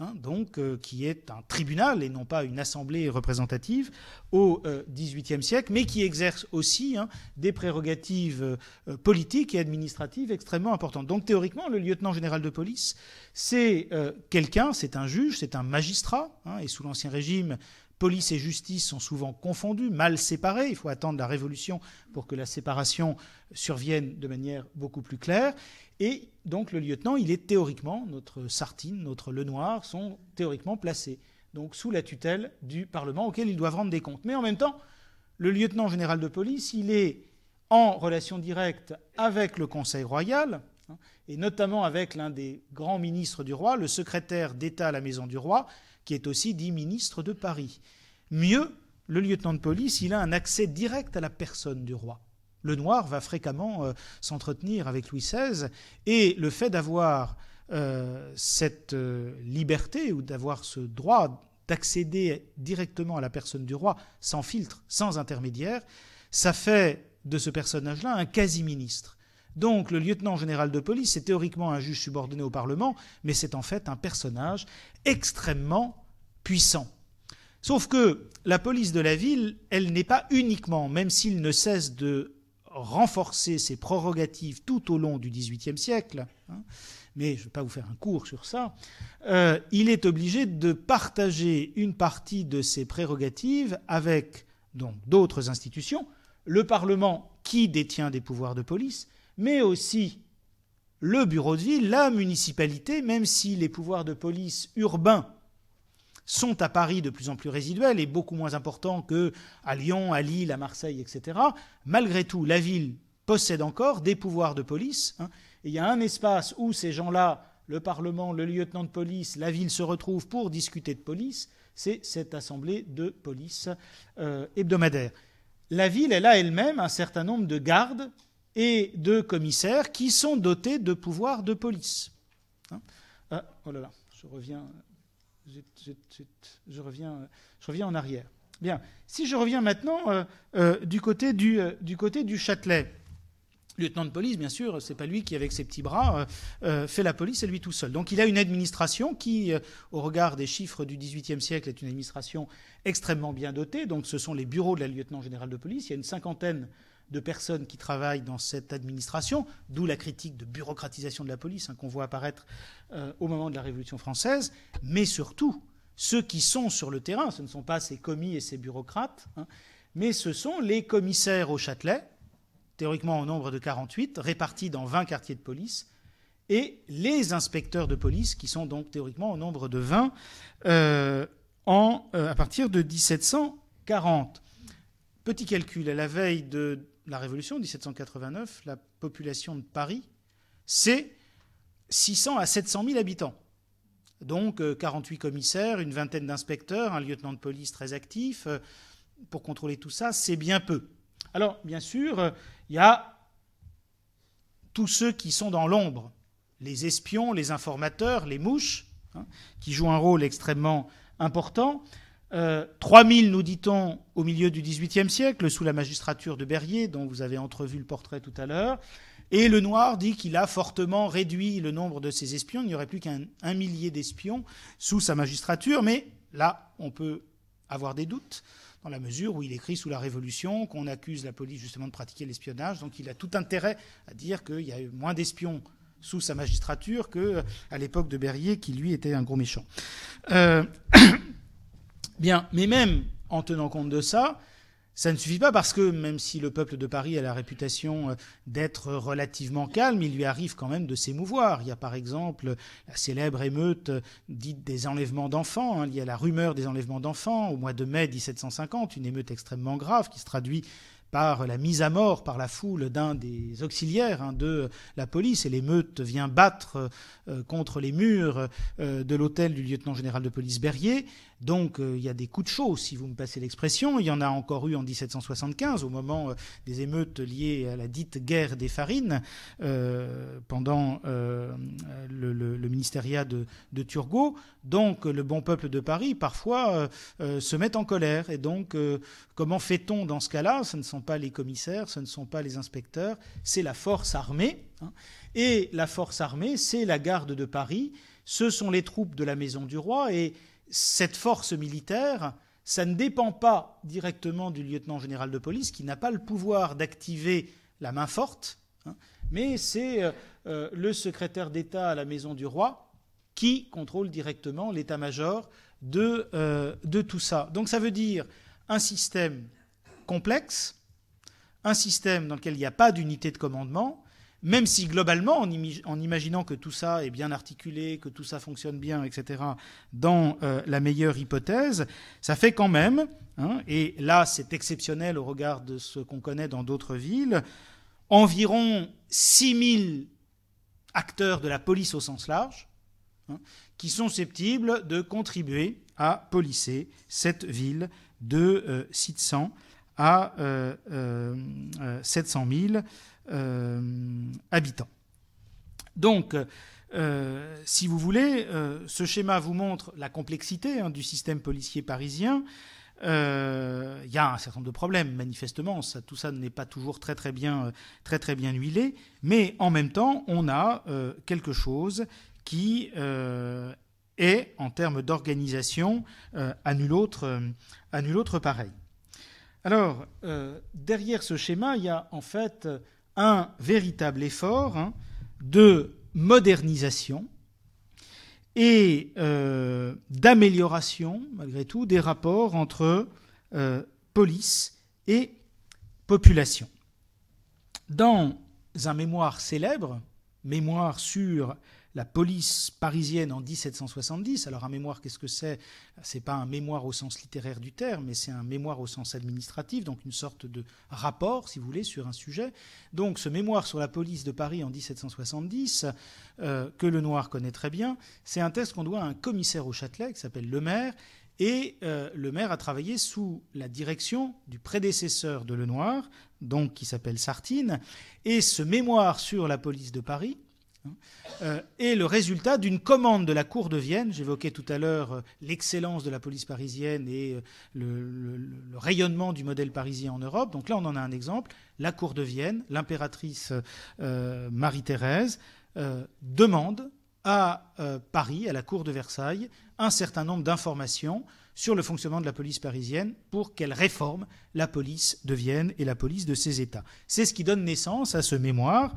hein, donc euh, qui est un tribunal et non pas une assemblée représentative au euh, XVIIIe siècle, mais qui exerce aussi hein, des prérogatives euh, politiques et administratives extrêmement importantes. Donc théoriquement, le lieutenant général de police, c'est quelqu'un, c'est un juge, c'est un magistrat, hein, et sous l'Ancien Régime, Police et justice sont souvent confondues, mal séparées. Il faut attendre la Révolution pour que la séparation survienne de manière beaucoup plus claire. Et donc le lieutenant, il est théoriquement, notre Sartine, notre Lenoir, sont théoriquement placés donc sous la tutelle du Parlement auquel ils doivent rendre des comptes. Mais en même temps, le lieutenant général de police, il est en relation directe avec le Conseil royal, hein, et notamment avec l'un des grands ministres du roi, le secrétaire d'État à la Maison du Roi, qui est aussi dit ministre de Paris. Mieux, le lieutenant de police, il a un accès direct à la personne du roi. Le noir va fréquemment euh, s'entretenir avec Louis XVI, et le fait d'avoir euh, cette euh, liberté ou d'avoir ce droit d'accéder directement à la personne du roi, sans filtre, sans intermédiaire, ça fait de ce personnage-là un quasi-ministre. Donc le lieutenant général de police est théoriquement un juge subordonné au Parlement, mais c'est en fait un personnage extrêmement puissant. Sauf que la police de la ville, elle n'est pas uniquement, même s'il ne cesse de renforcer ses prorogatives tout au long du XVIIIe siècle, hein, mais je ne vais pas vous faire un cours sur ça, euh, il est obligé de partager une partie de ses prérogatives avec donc d'autres institutions, le Parlement qui détient des pouvoirs de police, mais aussi le bureau de ville, la municipalité, même si les pouvoirs de police urbains sont à Paris de plus en plus résiduels et beaucoup moins importants que à Lyon, à Lille, à Marseille, etc. Malgré tout, la ville possède encore des pouvoirs de police. Hein. et il y a un espace où ces gens-là, le Parlement, le lieutenant de police, la ville se retrouvent pour discuter de police. C'est cette assemblée de police euh, hebdomadaire. La ville, elle a elle-même un certain nombre de gardes et de commissaires qui sont dotés de pouvoirs de police. Hein ah, oh là là, je reviens, en arrière. Bien, si je reviens maintenant euh, euh, du, côté du, euh, du côté du Châtelet, lieutenant de police, bien sûr, c'est pas lui qui, avec ses petits bras, fait la police, c'est lui tout seul. Donc il a une administration qui, au regard des chiffres du XVIIIe siècle, est une administration extrêmement bien dotée. Donc ce sont les bureaux de la lieutenant général de police. Il y a une cinquantaine de personnes qui travaillent dans cette administration, d'où la critique de bureaucratisation de la police hein, qu'on voit apparaître euh, au moment de la Révolution française, mais surtout ceux qui sont sur le terrain, ce ne sont pas ces commis et ces bureaucrates, hein, mais ce sont les commissaires au Châtelet, théoriquement au nombre de 48, répartis dans 20 quartiers de police, et les inspecteurs de police, qui sont donc théoriquement au nombre de 20 euh, euh, à partir de 1740. Petit calcul, à la veille de la Révolution 1789, la population de Paris, c'est 600 à 700 000 habitants. Donc 48 euh, commissaires, une vingtaine d'inspecteurs, un lieutenant de police très actif. Euh, pour contrôler tout ça, c'est bien peu. Alors, bien sûr, euh, il y a tous ceux qui sont dans l'ombre, les espions, les informateurs, les mouches, hein, qui jouent un rôle extrêmement important. 3 euh, 3000, nous dit-on, au milieu du XVIIIe siècle, sous la magistrature de Berrier, dont vous avez entrevu le portrait tout à l'heure. Et le Noir dit qu'il a fortement réduit le nombre de ses espions. Il n'y aurait plus qu'un millier d'espions sous sa magistrature. Mais là, on peut avoir des doutes, dans la mesure où il écrit sous la Révolution qu'on accuse la police justement de pratiquer l'espionnage. Donc il a tout intérêt à dire qu'il y a eu moins d'espions sous sa magistrature qu'à l'époque de Berrier, qui lui était un gros méchant. Euh, Bien, mais même en tenant compte de ça, ça ne suffit pas parce que même si le peuple de Paris a la réputation euh, d'être relativement calme, il lui arrive quand même de s'émouvoir. Il y a par exemple la célèbre émeute euh, dite des enlèvements d'enfants. Hein. Il y a la rumeur des enlèvements d'enfants au mois de mai 1750, une émeute extrêmement grave qui se traduit par la mise à mort par la foule d'un des auxiliaires hein, de la police et l'émeute vient battre euh, contre les murs de l'hôtel du lieutenant général de police Berrier. Donc euh, il y a des coups de chaud, si vous me passez l'expression. Il y en a encore eu en 1775, au moment euh, des émeutes liées à la dite guerre des farines, euh, pendant le, ministériat de, Turgot. Donc le bon peuple de Paris, parfois, se met en colère. Et donc, comment fait-on dans ce cas-là Ce ne sont pas les commissaires, ce ne sont pas les inspecteurs, c'est la force armée. Hein. Et la force armée, c'est la garde de Paris, ce sont les troupes de la Maison du Roi. Et cette force militaire, ça ne dépend pas directement du lieutenant général de police qui n'a pas le pouvoir d'activer la main forte, hein, mais c'est euh, euh, le secrétaire d'État à la maison du roi qui contrôle directement l'état-major de, euh, de tout ça. Donc ça veut dire un système complexe, un système dans lequel il n'y a pas d'unité de commandement, même si globalement, en, imaginant que tout ça est bien articulé, que tout ça fonctionne bien, etc., dans euh, la meilleure hypothèse, ça fait quand même, hein, et là c'est exceptionnel au regard de ce qu'on connaît dans d'autres villes, environ 6000 acteurs de la police au sens large, hein, qui sont susceptibles de contribuer à policer cette ville de 600 euh, à 700 euh, 000 euh, habitants. Donc, euh, si vous voulez, euh, ce schéma vous montre la complexité hein, du système policier parisien. Il y a un certain nombre de problèmes, manifestement. tout ça n'est pas toujours très très bien, très très bien huilé. Mais en même temps, on a quelque chose qui est, en termes d'organisation, à nul à nul autre pareil. Alors, derrière ce schéma, il y a en fait un véritable effort hein, de modernisation et euh, d'amélioration, malgré tout, des rapports entre euh, police et population. Dans un mémoire célèbre, Mémoire sur la police parisienne en 1770. Alors un mémoire, qu'est-ce que c'est C'est pas un mémoire au sens littéraire du terme, mais c'est un mémoire au sens administratif, donc une sorte de rapport, si vous voulez, sur un sujet. Donc ce mémoire sur la police de Paris en 1770, euh, que Lenoir connaît très bien, c'est un texte qu'on doit à un commissaire au Châtelet qui s'appelle Lemaire, et euh, a travaillé sous la direction du prédécesseur de Lenoir, donc qui s'appelle Sartine. Et ce mémoire sur la police de Paris et hein, euh, le résultat d'une commande de la Cour de Vienne. J'évoquais tout à l'heure euh, l'excellence de la police parisienne et euh, le, rayonnement du modèle parisien en Europe. Donc là, on en a un exemple. La Cour de Vienne, l'impératrice Marie-Thérèse, demande à euh, Paris, à la cour de Versailles, un certain nombre d'informations sur le fonctionnement de la police parisienne pour qu'elle réforme la police de Vienne et la police de ses États. C'est ce qui donne naissance à ce mémoire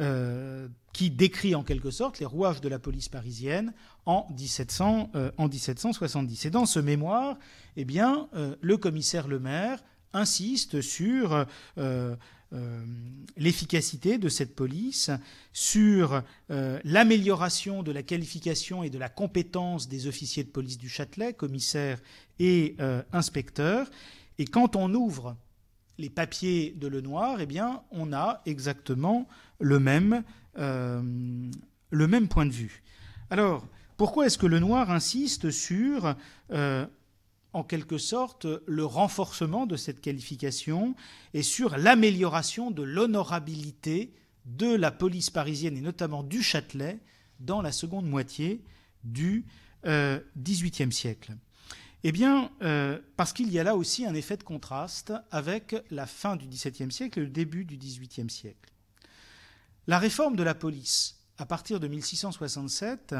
euh, qui décrit en quelque sorte les rouages de la police parisienne en, 1770. Euh, et dans ce mémoire, eh bien, le commissaire Lemaire insiste sur euh, euh, l'efficacité de cette police, sur euh, l'amélioration de la qualification et de la compétence des officiers de police du Châtelet, commissaires et inspecteurs. Et quand on ouvre les papiers de Lenoir, eh bien, on a exactement le même, le même point de vue. Alors, pourquoi est-ce que Lenoir insiste sur en quelque sorte le renforcement de cette qualification et sur l'amélioration de l'honorabilité de la police parisienne et notamment du Châtelet dans la seconde moitié du euh, XVIIIe siècle. Eh bien, euh, parce qu'il y a là aussi un effet de contraste avec la fin du XVIIe siècle et le début du XVIIIe siècle. La réforme de la police, à partir de 1667,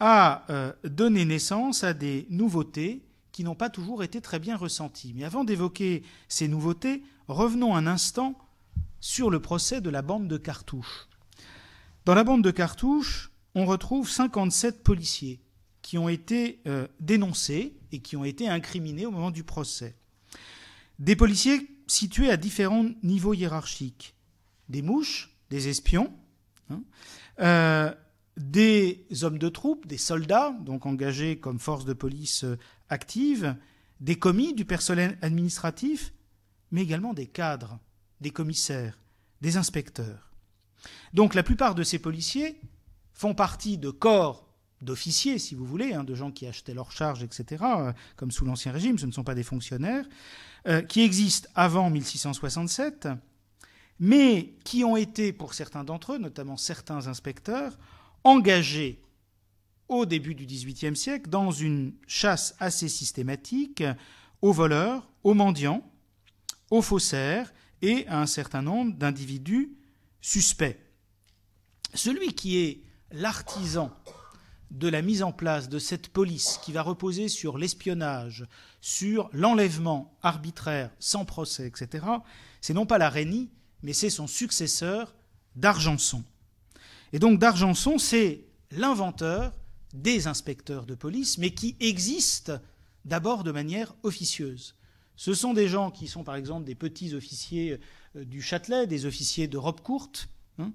a euh, donné naissance à des nouveautés n'ont pas toujours été très bien ressentis. Mais avant d'évoquer ces nouveautés, revenons un instant sur le procès de la bande de cartouches. Dans la bande de cartouches, on retrouve 57 policiers qui ont été euh, dénoncés et qui ont été incriminés au moment du procès. Des policiers situés à différents niveaux hiérarchiques. Des mouches, des espions, hein, euh, des hommes de troupe, des soldats, donc engagés comme force de police euh, active, des commis, du personnel administratif, mais également des cadres, des commissaires, des inspecteurs. Donc la plupart de ces policiers font partie de corps d'officiers, si vous voulez, hein, de gens qui achetaient leurs charges, etc., euh, comme sous l'Ancien Régime, ce ne sont pas des fonctionnaires, euh, qui existent avant 1667, mais qui ont été, pour certains d'entre eux, notamment certains inspecteurs, engagés au début du XVIIIe siècle dans une chasse assez systématique aux voleurs, aux mendiants, aux faussaires et à un certain nombre d'individus suspects. Celui qui est l'artisan de la mise en place de cette police qui va reposer sur l'espionnage, sur l'enlèvement arbitraire, sans procès, etc., c'est non pas la Rénie, mais c'est son successeur, d'Argenson. Et donc d'Argenson, c'est l'inventeur des inspecteurs de police, mais qui existent d'abord de manière officieuse. Ce sont des gens qui sont par exemple des petits officiers euh, du Châtelet, des officiers de robe courte, hein,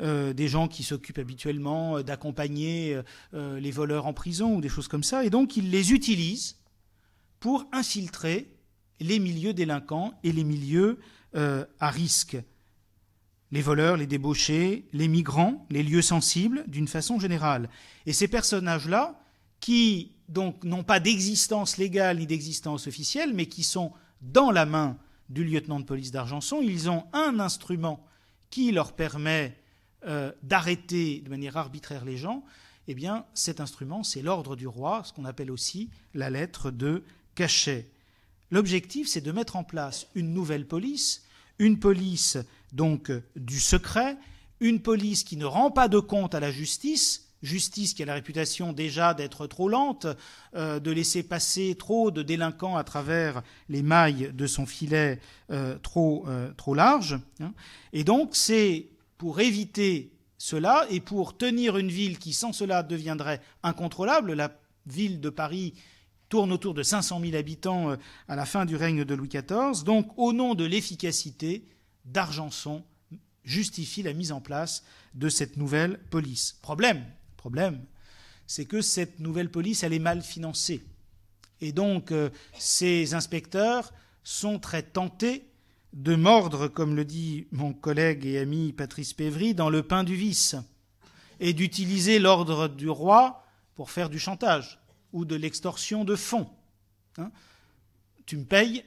euh, des gens qui s'occupent habituellement euh, d'accompagner les voleurs en prison ou des choses comme ça, et donc ils les utilisent pour infiltrer les milieux délinquants et les milieux à risque les voleurs, les débauchés, les migrants, les lieux sensibles, d'une façon générale. Et ces personnages-là, qui donc n'ont pas d'existence légale ni d'existence officielle, mais qui sont dans la main du lieutenant de police d'Argenson, ils ont un instrument qui leur permet euh, d'arrêter de manière arbitraire les gens. Eh bien, cet instrument, c'est l'ordre du roi, ce qu'on appelle aussi la lettre de cachet. L'objectif, c'est de mettre en place une nouvelle police, une police donc euh, du secret, une police qui ne rend pas de compte à la justice, justice qui a la réputation déjà d'être trop lente, euh, de laisser passer trop de délinquants à travers les mailles de son filet euh, trop, trop large. Hein. Et donc c'est pour éviter cela et pour tenir une ville qui sans cela deviendrait incontrôlable, la ville de Paris tourne autour de 500 000 habitants à la fin du règne de Louis XIV, donc au nom de l'efficacité, d'Argenson justifie la mise en place de cette nouvelle police. Problème, problème, c'est que cette nouvelle police, elle est mal financée. Et donc, euh, ces inspecteurs sont très tentés de mordre, comme le dit mon collègue et ami Patrice Pévry, dans le pain du vice, et d'utiliser l'ordre du roi pour faire du chantage ou de l'extorsion de fonds. Hein. tu me payes,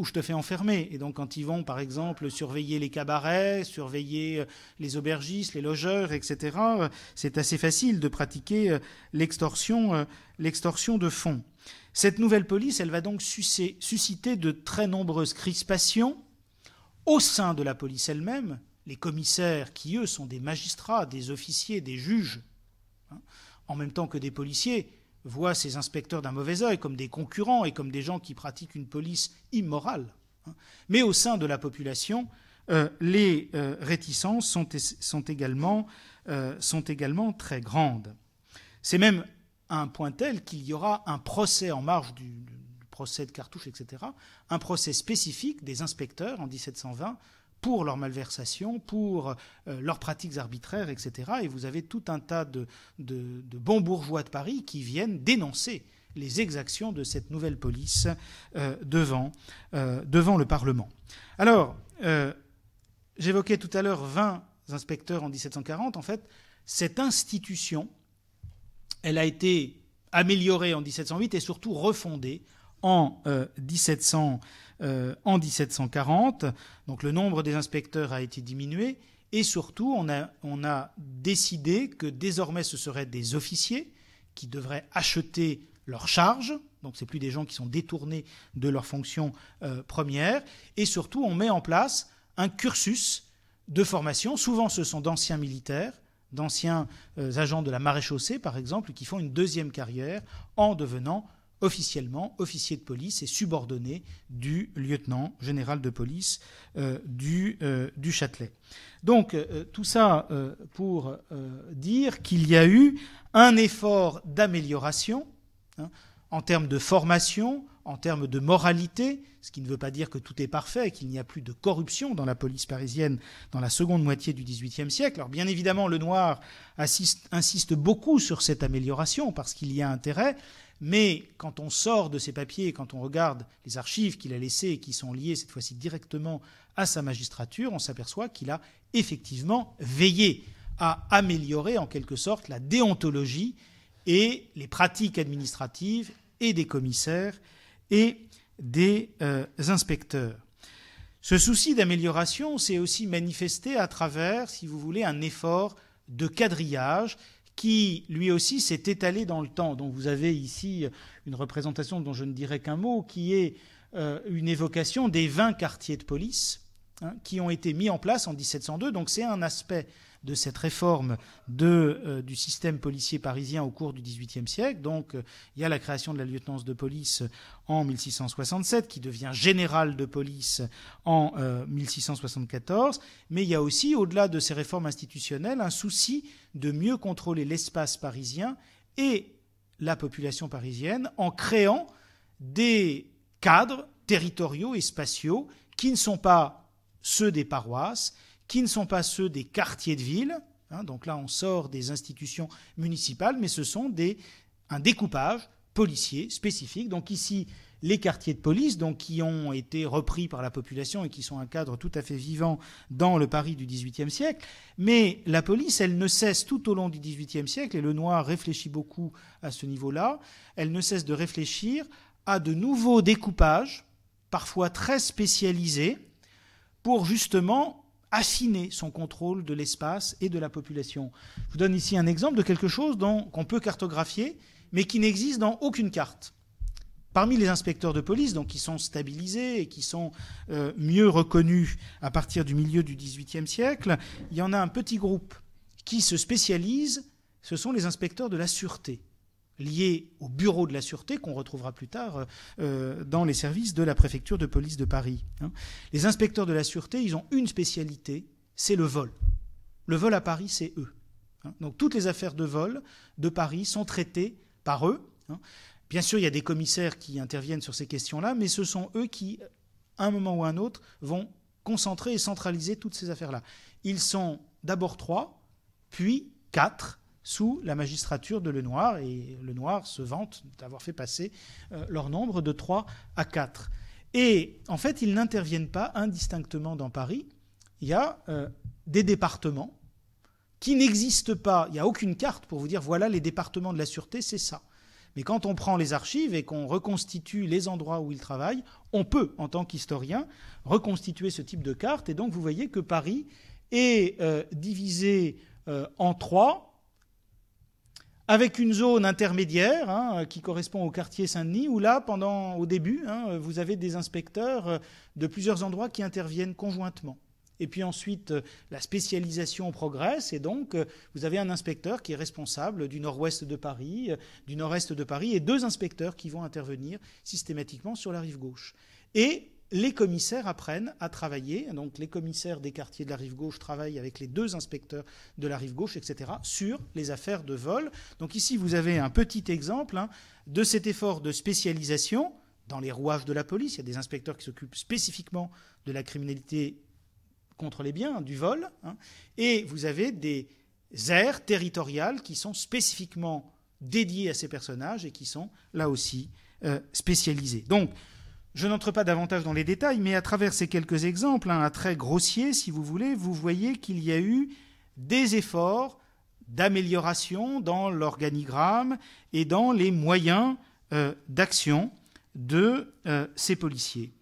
où je te fais enfermer. Et donc quand ils vont, par exemple, surveiller les cabarets, surveiller euh, les aubergistes, les logeurs, etc., euh, c'est assez facile de pratiquer euh, l'extorsion, de fonds. Cette nouvelle police, elle va donc susciter de très nombreuses crispations au sein de la police elle-même, les commissaires qui, eux, sont des magistrats, des officiers, des juges, hein, en même temps que des policiers, voient ces inspecteurs d'un mauvais oeil comme des concurrents et comme des gens qui pratiquent une police immorale. Hein. Mais au sein de la population, euh, les euh, réticences euh, sont, également, très grandes. C'est même un point tel qu'il y aura un procès en marge du, procès de Cartouche, etc., un procès spécifique des inspecteurs en 1720 pour leurs malversations, pour euh, leurs pratiques arbitraires, etc. Et vous avez tout un tas de, bons bourgeois de Paris qui viennent dénoncer les exactions de cette nouvelle police euh, devant, euh, devant le Parlement. Alors, j'évoquais tout à l'heure 20 inspecteurs en 1740. En fait, cette institution, elle a été améliorée en 1708 et surtout refondée en, 1740. Euh, euh, Donc le nombre des inspecteurs a été diminué et surtout on a, décidé que désormais ce seraient des officiers qui devraient acheter leurs charges. Donc sont plus des gens qui sont détournés de leurs fonctions euh, premières. Et surtout on met en place un cursus de formation. Souvent ce sont d'anciens militaires d'anciens agents de la maréchaussée, par exemple, qui font une deuxième carrière en devenant officiellement officier de police et subordonné du lieutenant général de police euh, euh, du, Châtelet. Donc euh, tout ça pour dire qu'il y a eu un effort d'amélioration hein, en termes de formation, en termes de moralité, ce qui ne veut pas dire que tout est parfait qu'il n'y a plus de corruption dans la police parisienne dans la seconde moitié du XVIIIe siècle. Alors bien évidemment, le noir insiste beaucoup sur cette amélioration parce qu'il y a intérêt, mais quand on sort de ces papiers, quand on regarde les archives qu'il a laissées et qui sont liées cette fois-ci directement à sa magistrature, on s'aperçoit qu'il a effectivement veillé à améliorer en quelque sorte la déontologie et les pratiques administratives et des commissaires et des euh, inspecteurs. Ce souci d'amélioration s'est aussi manifesté à travers, si vous voulez, un effort de quadrillage qui lui aussi s'est étalé dans le temps. Donc vous avez ici euh, une représentation dont je ne dirai qu'un mot, qui est euh, une évocation des 20 quartiers de police hein, qui ont été mis en place en 1702. Donc c'est un aspect de cette réforme euh, du système policier parisien au cours du XVIIIe siècle. Donc euh, il y a la création de la lieutenance de police en 1667, qui devient général de police en 1674, euh, mais il y a aussi, au-delà de ces réformes institutionnelles, un souci de mieux contrôler l'espace parisien et la population parisienne en créant des cadres territoriaux et spatiaux qui ne sont pas ceux des paroisses, qui ne sont pas ceux des quartiers de ville. Hein, donc là, on sort des institutions municipales, mais ce sont des, un découpage policier spécifique. Donc ici, les quartiers de police, donc qui ont été repris par la population et qui sont un cadre tout à fait vivant dans le Paris du XVIIIe siècle. Mais la police, elle ne cesse tout au long du XVIIIe siècle, et Le Noir réfléchit beaucoup à ce niveau-là, elle ne cesse de réfléchir à de nouveaux découpages, parfois très spécialisés, pour justement affiner son contrôle de l'espace et de la population. Je vous donne ici un exemple de quelque chose qu'on peut cartographier, mais qui n'existe dans aucune carte. Parmi les inspecteurs de police, donc qui sont stabilisés et qui sont euh, mieux reconnus à partir du milieu du XVIIIe siècle, il y en a un petit groupe qui se spécialise, ce sont les inspecteurs de la sûreté liés au bureau de la sûreté qu'on retrouvera plus tard euh, euh, dans les services de la préfecture de police de Paris. Hein. Les inspecteurs de la sûreté, ils ont une spécialité, c'est le vol. Le vol à Paris, c'est eux. Hein. Donc toutes les affaires de vol de Paris sont traitées par eux. Hein. Bien sûr, il y a des commissaires qui interviennent sur ces questions-là, mais ce sont eux qui, à un moment ou à un autre, vont concentrer et centraliser toutes ces affaires-là. Ils sont d'abord trois, puis quatre, sous la magistrature de Lenoir, et Lenoir se vante d'avoir fait passer euh, leur nombre de 3 à 4. Et en fait, ils n'interviennent pas indistinctement dans Paris. Il y a euh, des départements qui n'existent pas. Il n'y a aucune carte pour vous dire voilà les départements de la sûreté, c'est ça. Mais quand on prend les archives et qu'on reconstitue les endroits où ils travaillent, on peut, en tant qu'historien, reconstituer ce type de carte. Et donc, vous voyez que Paris est euh, divisé en trois avec une zone intermédiaire hein, qui correspond au quartier Saint-Denis, où là, pendant, au début, hein, vous avez des inspecteurs euh, de plusieurs endroits qui interviennent conjointement. Et puis ensuite, euh, la spécialisation progresse, et donc euh, vous avez un inspecteur qui est responsable du nord-ouest de Paris, du nord-est de Paris, et deux inspecteurs qui vont intervenir systématiquement sur la rive gauche les commissaires apprennent à travailler. Donc les commissaires des quartiers de la rive gauche travaillent avec les deux inspecteurs de la rive gauche, etc., sur les affaires de vol. Donc ici, vous avez un petit exemple hein, de cet effort de spécialisation dans les rouages de la police. Il y a des inspecteurs qui s'occupent spécifiquement de la criminalité contre les biens, hein, du vol. Hein. et vous avez des aires territoriales qui sont spécifiquement dédiées à ces personnages et qui sont là aussi euh, spécialisées. Donc, je n'entre pas davantage dans les détails, mais à travers ces quelques exemples, hein, à très grossier, si vous voulez, vous voyez qu'il y a eu des efforts d'amélioration dans l'organigramme et dans les moyens euh, d'action de euh, ces policiers.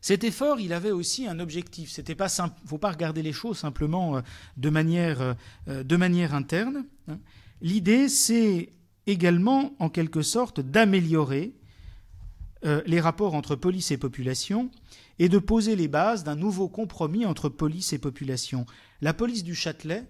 Cet effort, il avait aussi un objectif. C'était pas simple. Faut pas regarder les choses simplement euh, de manière, de manière interne. Hein. L'idée, c'est également, en quelque sorte, d'améliorer euh, les rapports entre police et population et de poser les bases d'un nouveau compromis entre police et population. La police du Châtelet,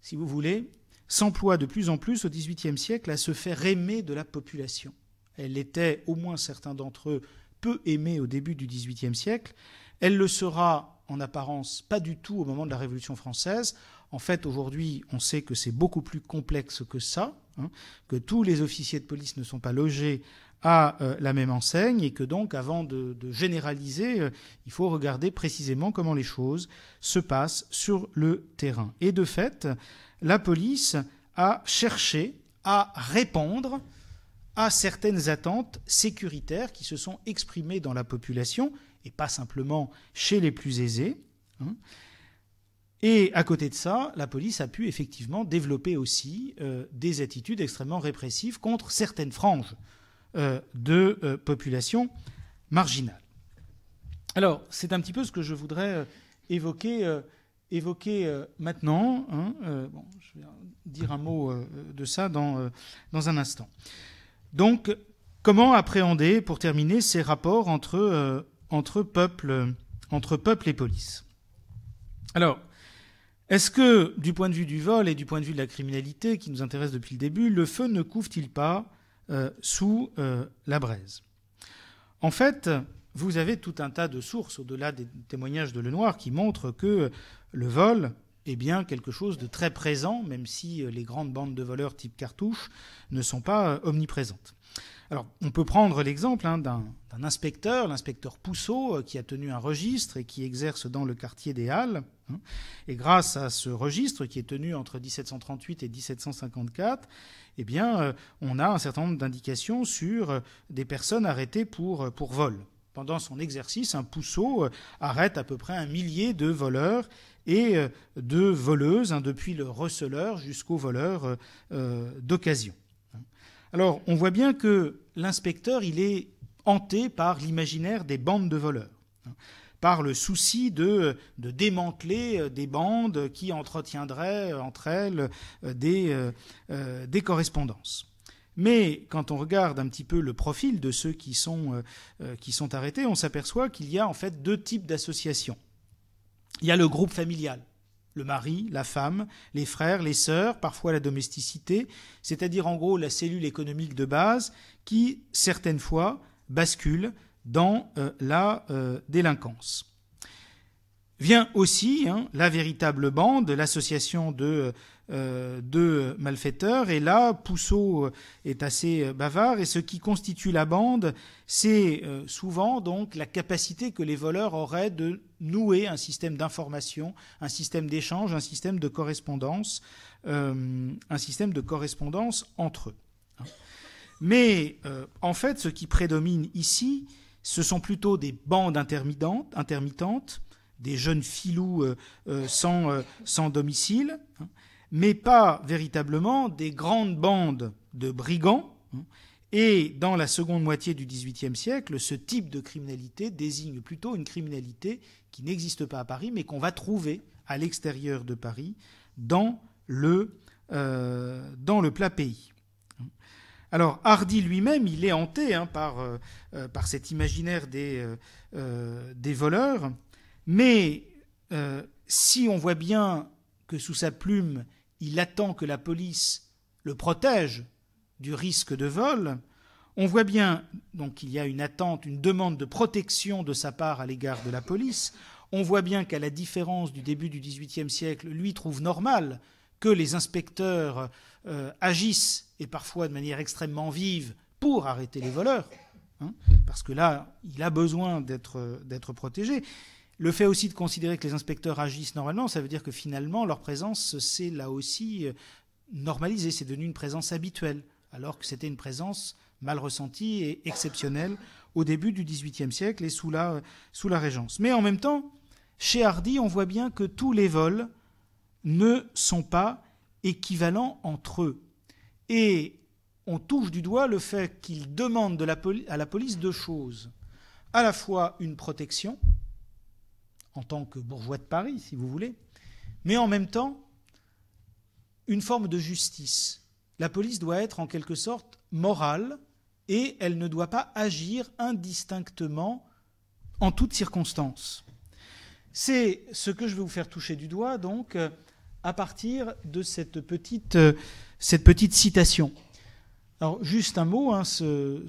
si vous voulez, s'emploie de plus en plus au XVIIIe siècle à se faire aimer de la population. Elle était, au moins certains d'entre eux, peu aimée au début du XVIIIe siècle. Elle le sera en apparence pas du tout au moment de la Révolution française. En fait, aujourd'hui, on sait que c'est beaucoup plus complexe que ça, hein, que tous les officiers de police ne sont pas logés à euh, la même enseigne et que donc avant de, généraliser, euh, il faut regarder précisément comment les choses se passent sur le terrain. Et de fait, la police a cherché à répondre à certaines attentes sécuritaires qui se sont exprimées dans la population et pas simplement chez les plus aisés. Hein. Et à côté de ça, la police a pu effectivement développer aussi euh, des attitudes extrêmement répressives contre certaines franges euh, de euh, populations marginales. Alors, c'est un petit peu ce que je voudrais euh, évoquer, maintenant. Hein, je vais dire un mot de ça dans, dans un instant. Donc, comment appréhender, pour terminer, ces rapports entre, entre, entre peuple et police Alors, est-ce que, du point de vue du vol et du point de vue de la criminalité qui nous intéresse depuis le début, le feu ne couvre-t-il pas euh, sous euh, la braise. En fait, vous avez tout un tas de sources au-delà des témoignages de Lenoir qui montrent que le vol est bien quelque chose de très présent, même si euh, les grandes bandes de voleurs type cartouche ne sont pas omniprésentes. Alors, on peut prendre l'exemple hein, d'un inspecteur, l'inspecteur Pousseau, euh, qui a tenu un registre et qui exerce dans le quartier des Halles. Hein. et grâce à ce registre qui est tenu entre 1738 et 1754, eh bien, euh, on a un certain nombre d'indications sur euh, des personnes arrêtées pour, vol. Pendant son exercice, un Pousseau arrête à peu près un millier de voleurs et de voleuses, hein, depuis le receleur jusqu'au voleur d'occasion. Alors, on voit bien que l'inspecteur, il est hanté par l'imaginaire des bandes de voleurs, hein, par le souci de, démanteler euh, des bandes qui entretiendraient euh, entre elles euh, des, correspondances. Mais quand on regarde un petit peu le profil de ceux qui sont arrêtés, on s'aperçoit qu'il y a en fait deux types d'associations. Il y a le groupe familial, le mari, la femme, les frères, les sœurs, parfois la domesticité, c'est-à-dire en gros la cellule économique de base qui, certaines fois, bascule dans euh, la euh, délinquance. Vient aussi hein, la véritable bande, l'association de euh, euh, de malfaiteurs. Et là, Pousseau euh, est assez euh, bavard. Et ce qui constitue la bande, c'est souvent donc la capacité que les voleurs auraient de nouer un système d'information, un système d'échange, un système de correspondance, un système de correspondance entre eux. Mais en fait, ce qui prédomine ici, ce sont plutôt des bandes intermittentes, des jeunes filous sans, domicile. Hein, mais pas véritablement des grandes bandes de brigands. Et dans la seconde moitié du XVIIIe siècle, ce type de criminalité désigne plutôt une criminalité qui n'existe pas à Paris, mais qu'on va trouver à l'extérieur de Paris, dans le, euh, dans le plat pays. Alors Hardy lui-même, il est hanté hein, par, euh, euh, par cet imaginaire des, des voleurs, mais si on voit bien que sous sa plume, il attend que la police le protège du risque de vol, on voit bien donc qu'il y a une attente, une demande de protection de sa part à l'égard de la police. On voit bien qu'à la différence du début du XVIIIe siècle, lui trouve normal que les inspecteurs euh, agissent et parfois de manière extrêmement vive pour arrêter les voleurs, hein, parce que là, il a besoin d'être euh, protégé. Le fait aussi de considérer que les inspecteurs agissent normalement, ça veut dire que finalement, leur présence s'est là aussi euh, normalisée, c'est devenu une présence habituelle, alors que c'était une présence mal ressentie et exceptionnelle au début du XVIIIe siècle et euh, sous la, Régence. Mais en même temps, chez Hardy, on voit bien que tous les vols ne sont pas équivalents entre eux. Et on touche du doigt le fait qu'ils demandent à la police deux choses. À la fois une protection, en tant que bourgeois de Paris, si vous voulez, mais en même temps, une forme de justice. La police doit être en quelque sorte morale et elle ne doit pas agir indistinctement en toutes circonstances. C'est ce que je vais vous faire toucher du doigt, donc, euh, à partir de cette petite, euh, cette petite citation. Alors juste un mot, hein, ce,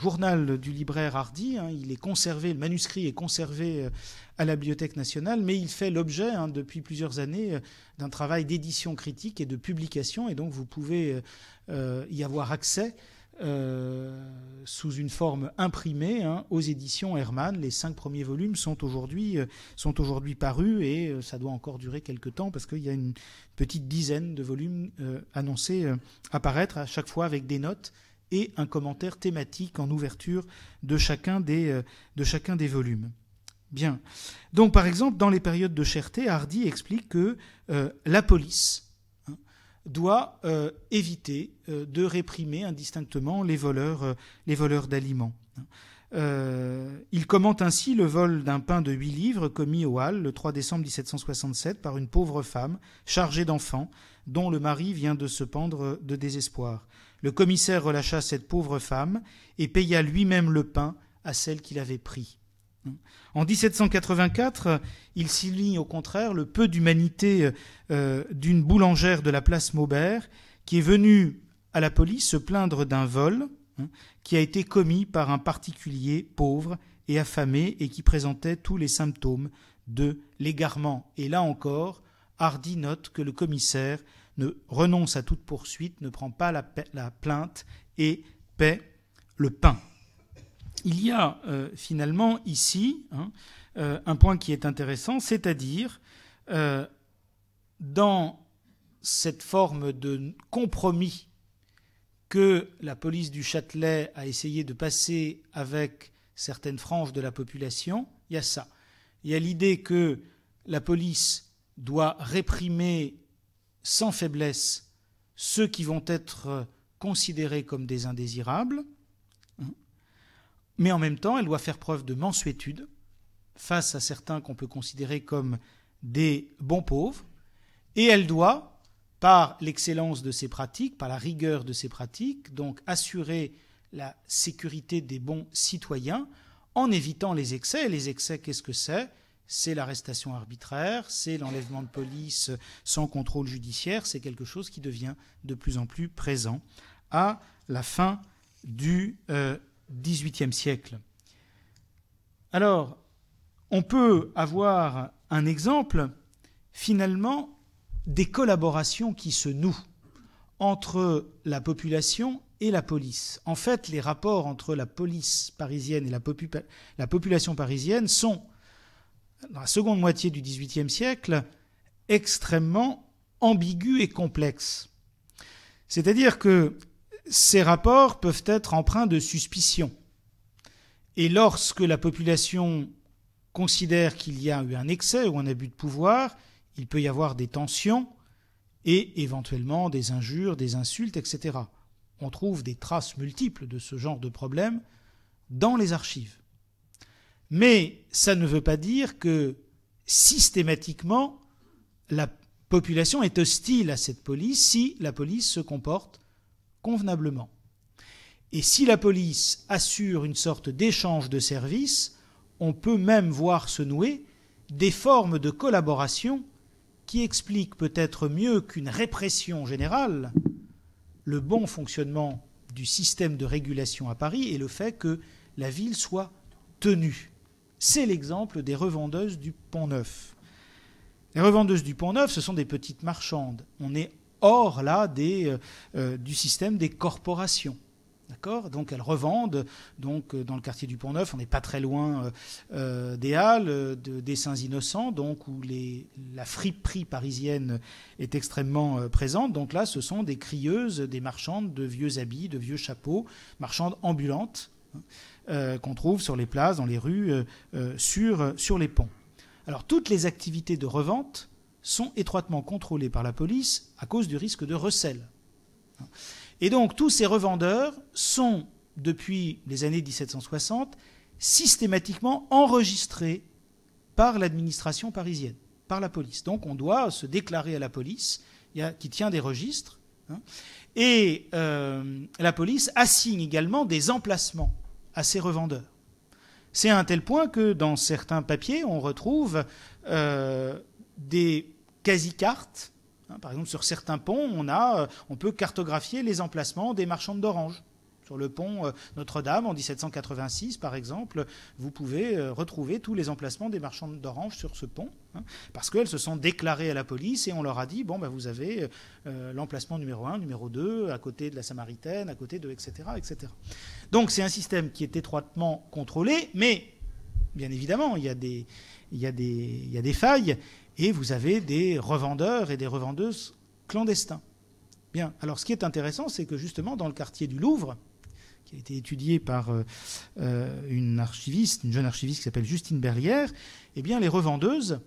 journal du libraire Hardy, hein, il est conservé, le manuscrit est conservé euh, à la Bibliothèque nationale, mais il fait l'objet hein, depuis plusieurs années euh, d'un travail d'édition critique et de publication, et donc vous pouvez euh, y avoir accès euh, sous une forme imprimée hein, aux éditions Hermann. Les cinq premiers volumes sont aujourd'hui euh, parus et euh, ça doit encore durer quelques temps parce qu'il y a une petite dizaine de volumes annoncés apparaître à chaque fois avec des notes et un commentaire thématique en ouverture de chacun des, de chacun des volumes. Bien. Donc par exemple, dans les périodes de cherté, Hardy explique que la police doit euh, éviter euh, de réprimer indistinctement les voleurs, euh, les voleurs d'aliments. il commente ainsi le vol d'un pain de huit livres commis au Hall le 3 décembre 1767 par une pauvre femme chargée d'enfants dont le mari vient de se pendre de désespoir. Le commissaire relâcha cette pauvre femme et paya lui-même le pain à celle qu'il avait pris. En 1784, il souligne au contraire le peu d'humanité euh, d'une boulangère de la place Maubert qui est venue à la police se plaindre d'un vol hein, qui a été commis par un particulier pauvre et affamé et qui présentait tous les symptômes de l'égarement. Et là encore, Hardy note que le commissaire ne renonce à toute poursuite, ne prend pas la plainte et paie le pain il y a euh, finalement ici hein, euh, un point qui est intéressant, c'est-à-dire euh, dans cette forme de compromis que la police du Châtelet a essayé de passer avec certaines franges de la population, il y a ça. Il y a l'idée que la police doit réprimer sans faiblesse ceux qui vont être considérés comme des indésirables, mais en même temps, elle doit faire preuve de mansuétude face à certains qu'on peut considérer comme des bons pauvres, et elle doit, par l'excellence de ses pratiques, par la rigueur de ses pratiques, donc assurer la sécurité des bons citoyens en évitant les excès. Et les excès, qu'est-ce que c'est C'est l'arrestation arbitraire, c'est l'enlèvement de police sans contrôle judiciaire, c'est quelque chose qui devient de plus en plus présent à la fin du euh, XVIIIe siècle. Alors, on peut avoir un exemple, finalement, des collaborations qui se nouent entre la population et la police. En fait, les rapports entre la police parisienne et la, population parisienne sont, dans la seconde moitié du XVIIIe siècle, extrêmement ambigus et complexes. C'est-à-dire que ces rapports peuvent être empreints de suspicion. Et lorsque la population considère qu'il y a eu un excès ou un abus de pouvoir, il peut y avoir des tensions et éventuellement des injures, des insultes, etc. On trouve des traces multiples de ce genre de problème dans les archives. Mais ça ne veut pas dire que systématiquement la population est hostile à cette police si la police se comporte convenablement. Et si la police assure une sorte d'échange de services, on peut même voir se nouer des formes de collaboration qui expliquent peut-être mieux qu'une répression générale le bon fonctionnement du système de régulation à Paris et le fait que la ville soit tenue. C'est l'exemple des revendeuses du Pont-Neuf. Les revendeuses du Pont-Neuf, ce sont des petites marchandes. On est hors là euh, euh, du système des corporations. D'accord Donc elles revendent. Donc euh, dans le quartier du Pont-Neuf, on n'est pas très loin des Halles, des Saints-Innocents, donc où la friperie parisienne est extrêmement présente. Donc là, ce sont des crieuses, des marchandes de vieux habits, de vieux chapeaux, marchandes ambulantes hein, qu'on trouve sur les places, dans les rues, sur les ponts. Alors toutes les activités de revente sont étroitement contrôlés par la police à cause du risque de recel. Et donc tous ces revendeurs sont, depuis les années 1760, systématiquement enregistrés par l'administration parisienne, par la police. Donc on doit se déclarer à la police, qui tient des registres. Hein. Et euh, la police assigne également des emplacements à ces revendeurs. C'est à un tel point que dans certains papiers, on retrouve euh, des quasi carte hein, par exemple, sur certains ponts, on, a, euh, on peut cartographier les emplacements des marchandes d'oranges. Sur le pont euh, Notre-Dame en 1786, par exemple, vous pouvez euh, retrouver tous les emplacements des marchandes d'oranges sur ce pont, hein, parce qu'elles se sont déclarées à la police et on leur a dit bon, ben, vous avez l'emplacement numéro 1, numéro 2, à côté de la Samaritaine, à côté de etc. etc. Donc c'est un système qui est étroitement contrôlé, mais bien évidemment, il y a des, il y a des, il y a des failles et vous avez des revendeurs et des revendeuses clandestins. Bien. Alors, ce qui est intéressant, c'est que justement, dans le quartier du Louvre, qui a été étudié par euh, euh, une archiviste, une jeune archiviste qui s'appelle Justine Berlière, eh bien, les revendeuses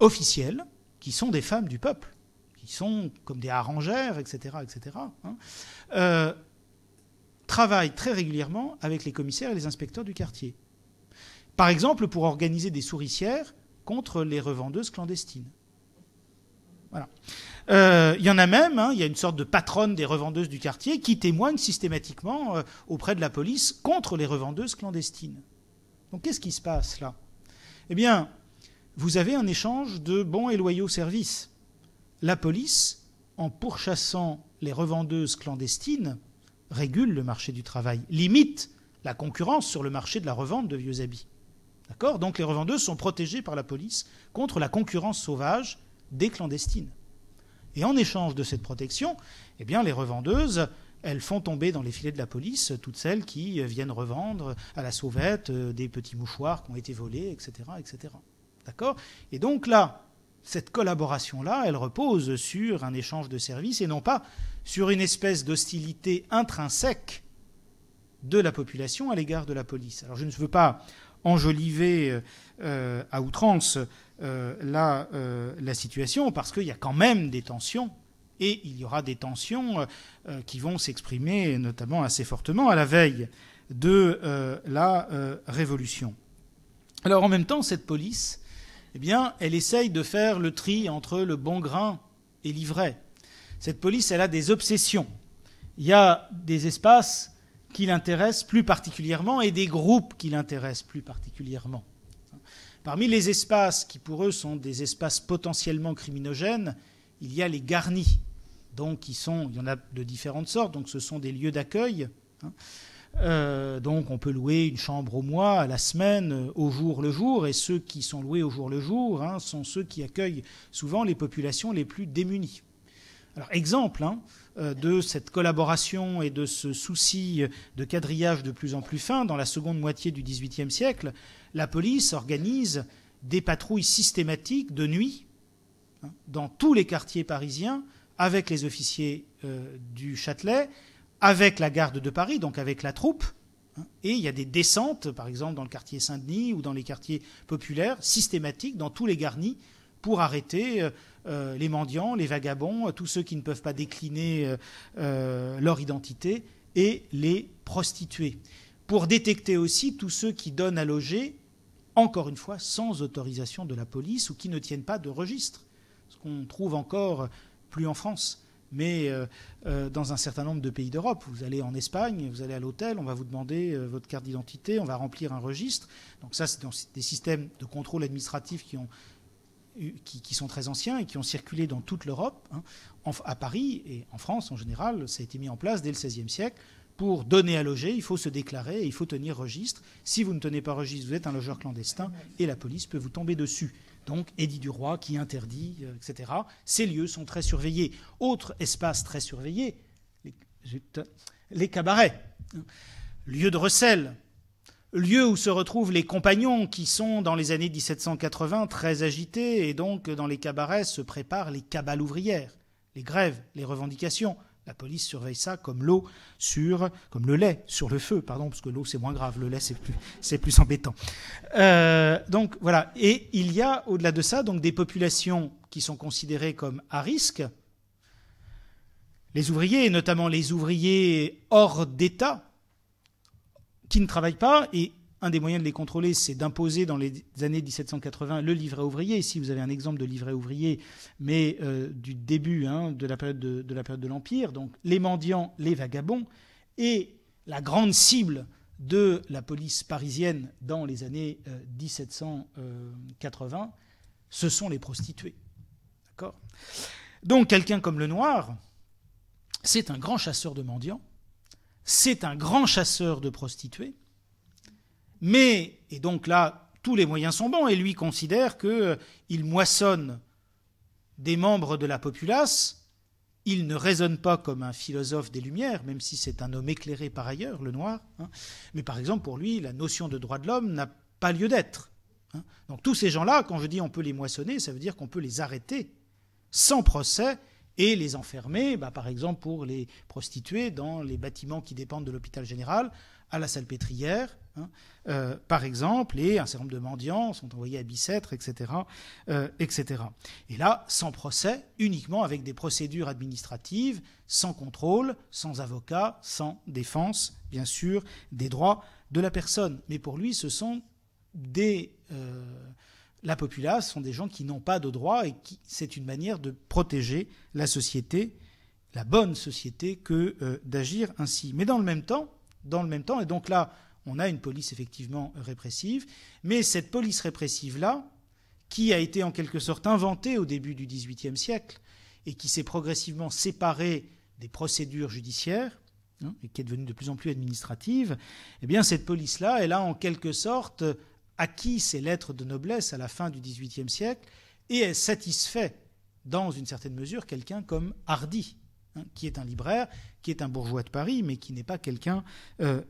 officielles, qui sont des femmes du peuple, qui sont comme des harangères, etc., etc., hein, euh, travaillent très régulièrement avec les commissaires et les inspecteurs du quartier. Par exemple, pour organiser des souricières contre les revendeuses clandestines. Voilà. Euh, il y en a même, hein, il y a une sorte de patronne des revendeuses du quartier qui témoigne systématiquement euh, auprès de la police contre les revendeuses clandestines. Donc qu'est-ce qui se passe là Eh bien, vous avez un échange de bons et loyaux services. La police, en pourchassant les revendeuses clandestines, régule le marché du travail, limite la concurrence sur le marché de la revente de vieux habits. D'accord Donc les revendeuses sont protégées par la police contre la concurrence sauvage des clandestines. Et en échange de cette protection, eh bien, les revendeuses, elles font tomber dans les filets de la police toutes celles qui euh, viennent revendre à la sauvette euh, des petits mouchoirs qui ont été volés, etc. etc. D'accord Et donc là, cette collaboration-là, elle repose sur un échange de services et non pas sur une espèce d'hostilité intrinsèque de la population à l'égard de la police. Alors je ne veux pas enjoliver euh, euh, à outrance euh, la, situation, parce qu'il y a quand même des tensions, et il y aura des tensions qui vont s'exprimer notamment assez fortement à la veille de la révolution. Alors en même temps, cette police, eh bien, elle essaye de faire le tri entre le bon grain et l'ivraie. Cette police, elle a des obsessions. Il y a des espaces qui l'intéressent plus particulièrement et des groupes qui l'intéressent plus particulièrement. Parmi les espaces qui pour eux sont des espaces potentiellement criminogènes, il y a les garnis. Donc qui sont, il y en a de différentes sortes, donc ce sont des lieux d'accueil. Hein. Euh, donc on peut louer une chambre au mois, à la semaine, au jour le jour, et ceux qui sont loués au jour le jour hein, sont ceux qui accueillent souvent les populations les plus démunies. Alors exemple, hein, euh, de cette collaboration et de ce souci de quadrillage de plus en plus fin, dans la seconde moitié du XVIIIe siècle, la police organise des patrouilles systématiques de nuit hein, dans tous les quartiers parisiens avec les officiers euh, du Châtelet, avec la garde de Paris, donc avec la troupe. Hein, et il y a des descentes, par exemple, dans le quartier Saint-Denis ou dans les quartiers populaires, systématiques, dans tous les garnis, pour arrêter euh, euh, les mendiants, les vagabonds, tous ceux qui ne peuvent pas décliner euh, euh, leur identité, et les prostituées. Pour détecter aussi tous ceux qui donnent à loger, encore une fois, sans autorisation de la police ou qui ne tiennent pas de registre, ce qu'on trouve encore plus en France mais dans un certain nombre de pays d'Europe. Vous allez en Espagne, vous allez à l'hôtel, on va vous demander votre carte d'identité, on va remplir un registre. Donc ça, c'est des systèmes de contrôle administratif qui ont euh, qui, sont très anciens et qui ont circulé dans toute l'Europe, hein, à Paris et en France en général, ça a été mis en place dès le XVIe siècle. Pour donner à loger, il faut se déclarer il faut tenir registre. Si vous ne tenez pas registre, vous êtes un logeur clandestin et la police peut vous tomber dessus. Donc, Édit du Roi qui interdit, euh, etc. Ces lieux sont très surveillés. Autre espace très surveillé, les, les cabarets, hein. lieux de recel, lieu où se retrouvent les compagnons qui sont dans les années 1780 très agités et donc dans les cabarets se préparent les cabales ouvrières, les grèves, les revendications. La police surveille ça comme l'eau sur, comme le lait sur le feu, pardon, parce que l'eau c'est moins grave, le lait c'est plus, c'est plus embêtant. Euh, donc voilà. Et il y a au-delà de ça donc des populations qui sont considérées comme à risque. Les ouvriers, notamment les ouvriers hors d'État, qui ne travaillent pas. Et un des moyens de les contrôler, c'est d'imposer dans les années 1780 le livret ouvrier. Ici, vous avez un exemple de livret ouvrier, mais euh, du début hein, de la période de l'Empire. Donc les mendiants, les vagabonds, et la grande cible de la police parisienne dans les années 1780, euh, ce sont les prostituées. D'accord Donc quelqu'un comme le Noir, c'est un grand chasseur de mendiants c'est un grand chasseur de prostituées, mais, et donc là, tous les moyens sont bons, et lui considère qu'il euh, moissonne des membres de la populace, il ne raisonne pas comme un philosophe des Lumières, même si c'est un homme éclairé par ailleurs, le noir, hein, mais par exemple, pour lui, la notion de droit de l'homme n'a pas lieu d'être. Hein. Donc tous ces gens-là, quand je dis on peut les moissonner, ça veut dire qu'on peut les arrêter sans procès et les enfermer, bah, par exemple pour les prostituées, dans les bâtiments qui dépendent de l'hôpital général, à la salpêtrière, pétrière, hein, euh, par exemple, et un certain nombre de mendiants sont envoyés à Bicêtre, etc., euh, etc. Et là, sans procès, uniquement avec des procédures administratives, sans contrôle, sans avocat, sans défense, bien sûr, des droits de la personne. Mais pour lui, ce sont des... Euh, la populace sont des gens qui n'ont pas de droits et qui c'est une manière de protéger la société, la bonne société, que euh, d'agir ainsi. Mais dans le même temps, dans le même temps, et donc là, on a une police effectivement répressive, mais cette police répressive là, qui a été en quelque sorte inventée au début du XVIIIe siècle et qui s'est progressivement séparée des procédures judiciaires hein, et qui est devenue de plus en plus administrative, eh bien cette police là, elle a en quelque sorte acquis ses lettres de noblesse à la fin du XVIIIe siècle et satisfait dans une certaine mesure quelqu'un comme Hardy, hein, qui est un libraire, qui est un bourgeois de Paris, mais qui n'est pas quelqu'un euh,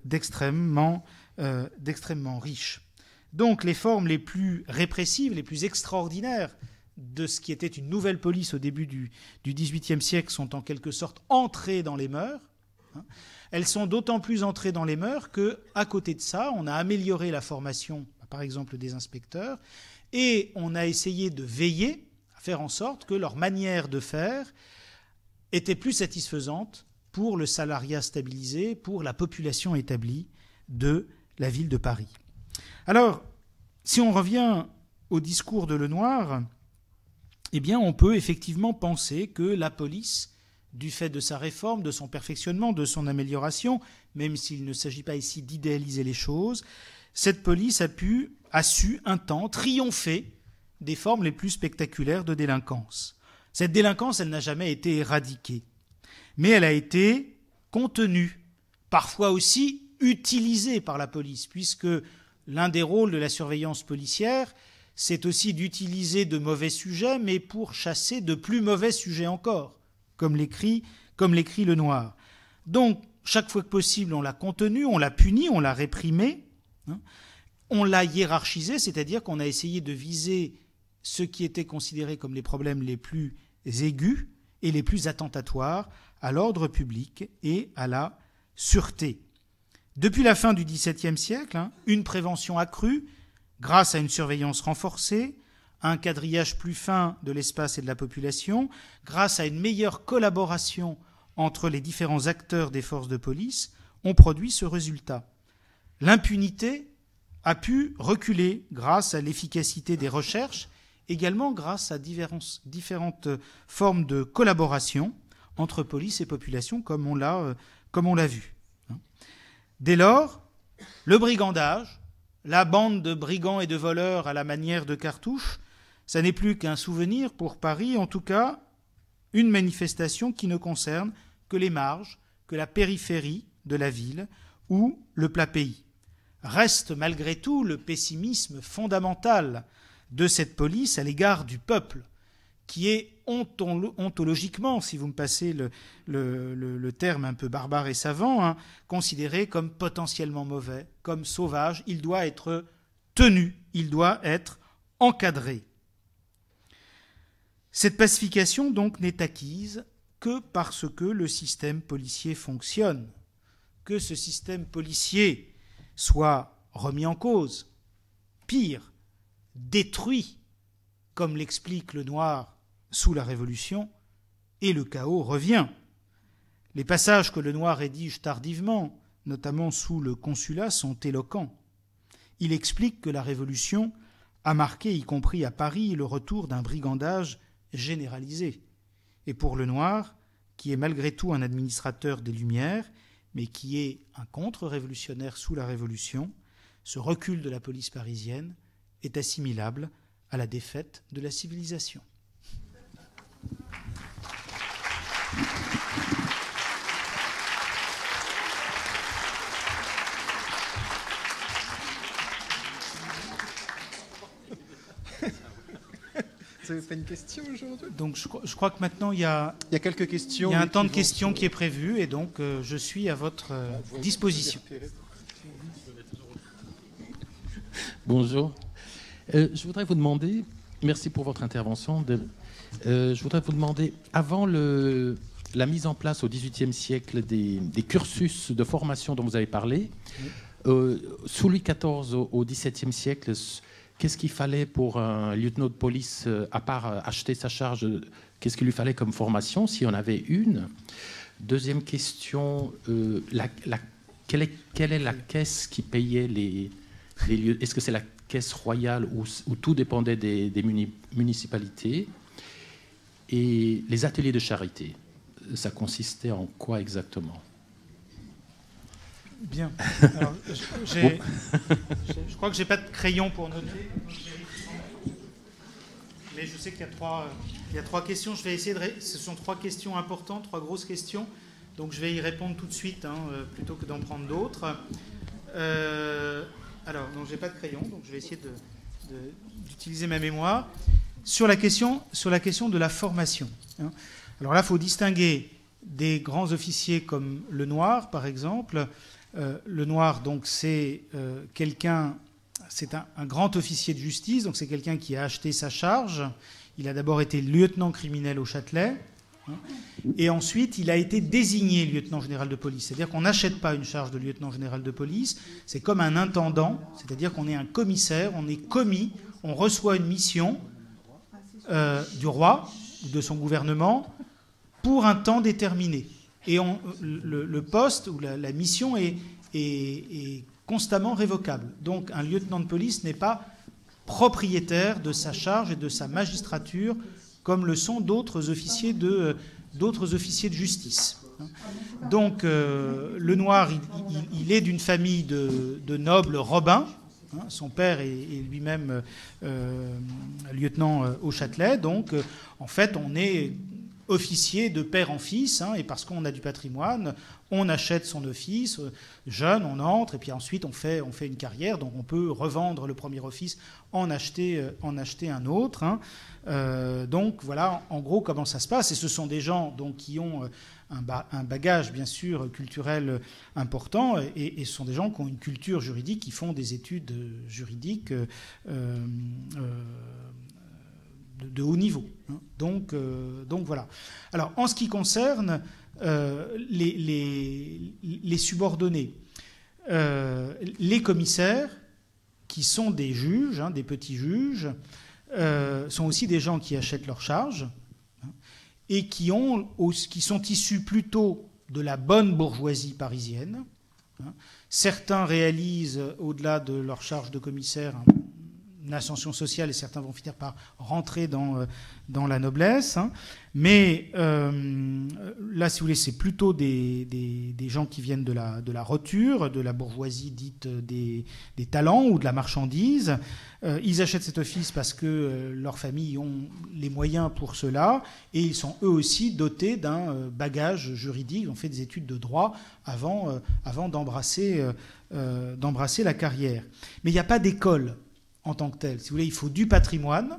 euh, d'extrêmement riche. Donc les formes les plus répressives, les plus extraordinaires de ce qui était une nouvelle police au début du XVIIIe siècle sont en quelque sorte entrées dans les mœurs. Hein. Elles sont d'autant plus entrées dans les mœurs que, à côté de ça, on a amélioré la formation par exemple des inspecteurs, et on a essayé de veiller à faire en sorte que leur manière de faire était plus satisfaisante pour le salariat stabilisé, pour la population établie de la ville de Paris. Alors, si on revient au discours de Lenoir, eh bien, on peut effectivement penser que la police, du fait de sa réforme, de son perfectionnement, de son amélioration, même s'il ne s'agit pas ici d'idéaliser les choses, cette police a pu, a su un temps triompher des formes les plus spectaculaires de délinquance. Cette délinquance, elle n'a jamais été éradiquée, mais elle a été contenue, parfois aussi utilisée par la police, puisque l'un des rôles de la surveillance policière, c'est aussi d'utiliser de mauvais sujets, mais pour chasser de plus mauvais sujets encore, comme l'écrit, comme l'écrit le Noir. Donc, chaque fois que possible, on l'a contenu, on l'a puni, on l'a réprimé, Hein. On l'a hiérarchisé, c'est-à-dire qu'on a essayé de viser ce qui était considéré comme les problèmes les plus aigus et les plus attentatoires à l'ordre public et à la sûreté. Depuis la fin du XVIIe siècle, hein, une prévention accrue grâce à une surveillance renforcée, un quadrillage plus fin de l'espace et de la population, grâce à une meilleure collaboration entre les différents acteurs des forces de police, ont produit ce résultat. L'impunité a pu reculer grâce à l'efficacité des recherches, également grâce à différentes formes de collaboration entre police et population, comme on l'a euh, vu. Hein. Dès lors, le brigandage, la bande de brigands et de voleurs à la manière de cartouches, ça n'est plus qu'un souvenir pour Paris, en tout cas une manifestation qui ne concerne que les marges, que la périphérie de la ville ou le plat pays reste malgré tout le pessimisme fondamental de cette police à l'égard du peuple, qui est ontologiquement, si vous me passez le, terme un peu barbare et savant, hein, considéré comme potentiellement mauvais, comme sauvage. Il doit être tenu, il doit être encadré. Cette pacification donc n'est acquise que parce que le système policier fonctionne, que ce système policier soit remis en cause, pire, détruit, comme l'explique le noir sous la Révolution, et le chaos revient. Les passages que le noir rédige tardivement, notamment sous le consulat, sont éloquents. Il explique que la Révolution a marqué, y compris à Paris, le retour d'un brigandage généralisé. Et pour le noir, qui est malgré tout un administrateur des Lumières, mais qui est un contre-révolutionnaire sous la Révolution, ce recul de la police parisienne est assimilable à la défaite de la civilisation. aujourd'hui Donc je, crois que maintenant il y a, quelques questions. Il y a un temps de questions qui est prévu et donc euh, je suis à votre euh, disposition. Bonjour. Euh, je voudrais vous demander, merci pour votre intervention. De, je voudrais vous demander, avant le, la mise en place au XVIIIe siècle des, cursus de formation dont vous avez parlé, sous Louis XIV au, au XVIIe siècle, qu'est-ce qu'il fallait pour un lieutenant de police, euh, à part euh, acheter sa charge, euh, qu'est-ce qu'il lui fallait comme formation, si on avait une Deuxième question, quelle, est, la caisse qui payait les, lieux Est-ce que c'est la caisse royale où, tout dépendait des, municipalités Et les ateliers de charité, ça consistait en quoi exactement Bien. je crois que j'ai pas de crayon pour noter. Mais je sais qu'il y, a trois questions. Je vais essayer de. Ce sont trois questions importantes, trois grosses questions. Donc je vais y répondre tout de suite, hein, euh, plutôt que d'en prendre d'autres. Euh, alors, non, j'ai pas de crayon, donc je vais essayer d'utiliser ma mémoire. Sur la question, sur la question de la formation. Hein. Alors là, il faut distinguer des grands officiers comme Le Noir, par exemple, euh, le noir, donc, c'est euh, quelqu'un, c'est un, grand officier de justice, donc c'est quelqu'un qui a acheté sa charge. Il a d'abord été lieutenant criminel au Châtelet, hein, et ensuite il a été désigné lieutenant général de police. C'est-à-dire qu'on n'achète pas une charge de lieutenant général de police, c'est comme un intendant, c'est-à-dire qu'on est un commissaire, on est commis, on reçoit une mission euh, du roi ou de son gouvernement pour un temps déterminé. Et le, poste ou la, mission est, constamment révocable. Donc un lieutenant de police n'est pas propriétaire de sa charge et de sa magistrature comme le sont d'autres officiers de, d'autres officiers de justice. Donc euh, le noir, il, est d'une famille de, nobles robins. Hein, son père est, lui-même euh, lieutenant euh, au Châtelet. Donc en fait, on est officier de père en fils, hein, et parce qu'on a du patrimoine, on achète son office, euh, jeune, on entre, et puis ensuite on fait, on fait une carrière, donc on peut revendre le premier office, en acheter, euh, en acheter un autre. Hein. Euh, donc voilà en gros comment ça se passe, et ce sont des gens donc, qui ont un, bagage bien sûr culturel important, et, ce sont des gens qui ont une culture juridique, qui font des études juridiques de, haut niveau. Hein. Donc, euh, donc voilà. Alors en ce qui concerne euh, les, les, subordonnés, euh, les commissaires, qui sont des juges, hein, des petits juges, sont aussi des gens qui achètent leurs charges hein, et qui, ont, qui sont issus plutôt de la bonne bourgeoisie parisienne. Certains réalisent, au-delà de leur charge de commissaire, une ascension sociale et certains vont finir par rentrer dans, euh, la noblesse. Hein. Mais euh, là, si vous voulez, c'est plutôt des, gens qui viennent de la, roture, de la bourgeoisie dite euh, des, talents ou de la marchandise. ils achètent cet office parce que leurs familles ont les moyens pour cela et ils sont eux aussi dotés d'un bagage juridique. Ils ont fait des études de droit avant, avant d'embrasser, d'embrasser la carrière. Mais il n'y a pas d'école en tant que tel. Si vous voulez, il faut du patrimoine,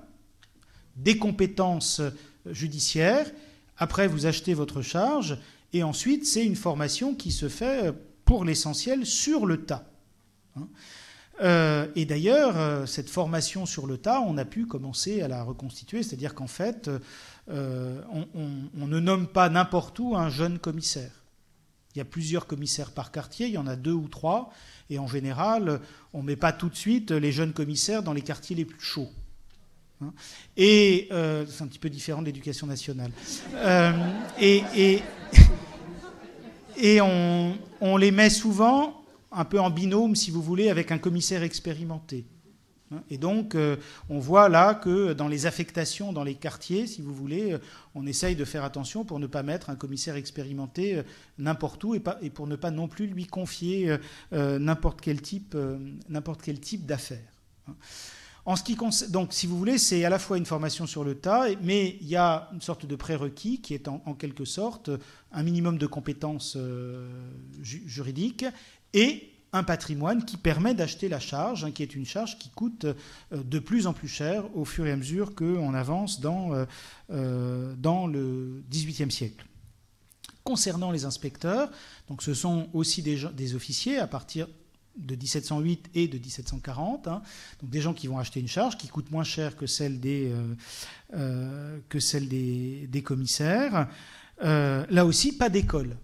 des compétences euh, judiciaires, après vous achetez votre charge, et ensuite c'est une formation qui se fait euh, pour l'essentiel sur le tas. Hein. Euh, et d'ailleurs, cette formation sur le tas, on a pu commencer à la reconstituer, c'est-à-dire qu'en fait, on, ne nomme pas n'importe où un jeune commissaire. Il y a plusieurs commissaires par quartier, il y en a deux ou trois, et en général, on ne met pas tout de suite les jeunes commissaires dans les quartiers les plus chauds. Hein. Et euh, c'est un petit peu différent de l'éducation nationale. Euh, et, on les met souvent un peu en binôme, si vous voulez, avec un commissaire expérimenté. Hein, et donc, euh, on voit là que dans les affectations, dans les quartiers, si vous voulez, euh, on essaye de faire attention pour ne pas mettre un commissaire expérimenté euh, n'importe où et, pour ne pas non plus lui confier n'importe quel type, d'affaires. Hein. En ce qui concerne, donc, si vous voulez, c'est à la fois une formation sur le tas, mais il y a une sorte de prérequis qui est en, quelque sorte un minimum de compétences juridiques et un patrimoine qui permet d'acheter la charge, hein, qui est une charge qui coûte euh, de plus en plus cher au fur et à mesure qu'on avance dans, euh, euh, dans le XVIIIe siècle. Concernant les inspecteurs, donc ce sont aussi des, des officiers à partir de 1708 et de 1740, hein, donc des gens qui vont acheter une charge qui coûte moins cher que celle des, que celle des, des commissaires. là aussi, pas d'école.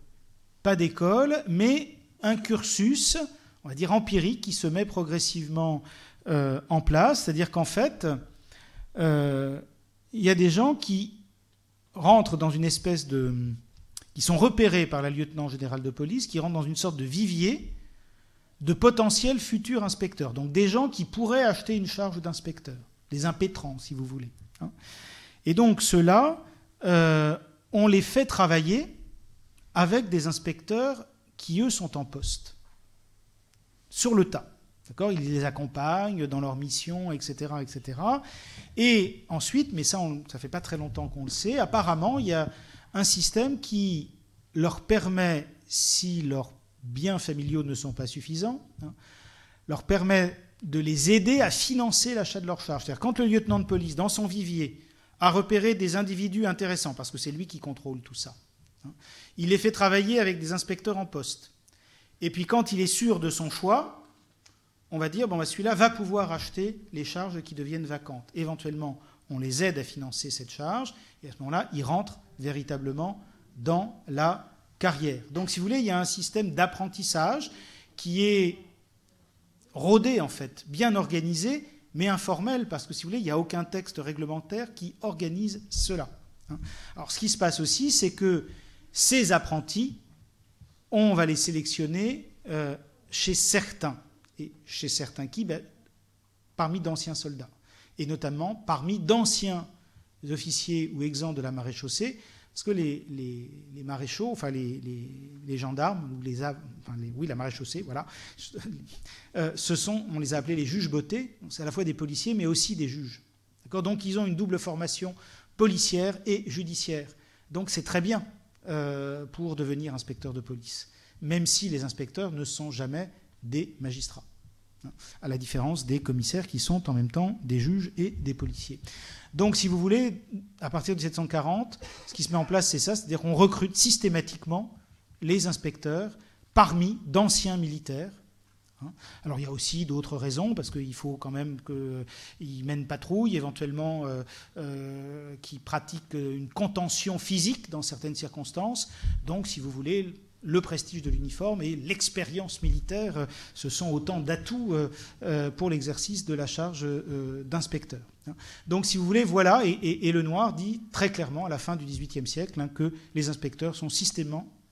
Pas d'école, mais un cursus on va dire, empirique qui se met progressivement euh, en place. C'est-à-dire qu'en fait, euh, il y a des gens qui rentrent dans une espèce de... qui sont repérés par la lieutenant générale de police, qui rentrent dans une sorte de vivier de potentiels futurs inspecteurs. Donc des gens qui pourraient acheter une charge d'inspecteur, des impétrants, si vous voulez. Hein. Et donc ceux-là, euh, on les fait travailler avec des inspecteurs qui, eux, sont en poste sur le tas. D'accord Ils les accompagnent dans leur mission, etc., etc. Et ensuite, mais ça, on, ça fait pas très longtemps qu'on le sait, apparemment, il y a un système qui leur permet, si leurs biens familiaux ne sont pas suffisants, hein, leur permet de les aider à financer l'achat de leurs charges. C'est-à-dire, quand le lieutenant de police, dans son vivier, a repéré des individus intéressants, parce que c'est lui qui contrôle tout ça, hein, il les fait travailler avec des inspecteurs en poste. Et puis quand il est sûr de son choix, on va dire, bon, bah, celui-là va pouvoir acheter les charges qui deviennent vacantes. Éventuellement, on les aide à financer cette charge, et à ce moment-là, il rentre véritablement dans la carrière. Donc, si vous voulez, il y a un système d'apprentissage qui est rodé, en fait, bien organisé, mais informel, parce que si vous voulez, il n'y a aucun texte réglementaire qui organise cela. Hein. Alors, ce qui se passe aussi, c'est que ces apprentis on va les sélectionner euh, chez certains. Et chez certains qui ben, Parmi d'anciens soldats. Et notamment parmi d'anciens officiers ou exempts de la maréchaussée, parce que les, maréchaux, enfin les, gendarmes, les, oui, la maréchaussée, voilà, euh, ce sont, on les a appelés les juges beautés, c'est à la fois des policiers mais aussi des juges. Donc ils ont une double formation policière et judiciaire. Donc c'est très bien. Euh, pour devenir inspecteur de police, même si les inspecteurs ne sont jamais des magistrats, hein, à la différence des commissaires qui sont en même temps des juges et des policiers. Donc, si vous voulez, à partir de 1740, ce qui se met en place, c'est ça, c'est-à-dire qu'on recrute systématiquement les inspecteurs parmi d'anciens militaires Hein. Alors il y a aussi d'autres raisons, parce qu'il faut quand même qu'ils mènent patrouille, éventuellement euh, euh qu'ils pratiquent une contention physique dans certaines circonstances. Donc si vous voulez, le prestige de l'uniforme et l'expérience militaire, euh, ce sont autant d'atouts euh, pour l'exercice de la charge d'inspecteur. Hein. Donc si vous voulez, voilà, et, et, le noir dit très clairement à la fin du XVIIIe siècle hein, que les inspecteurs sont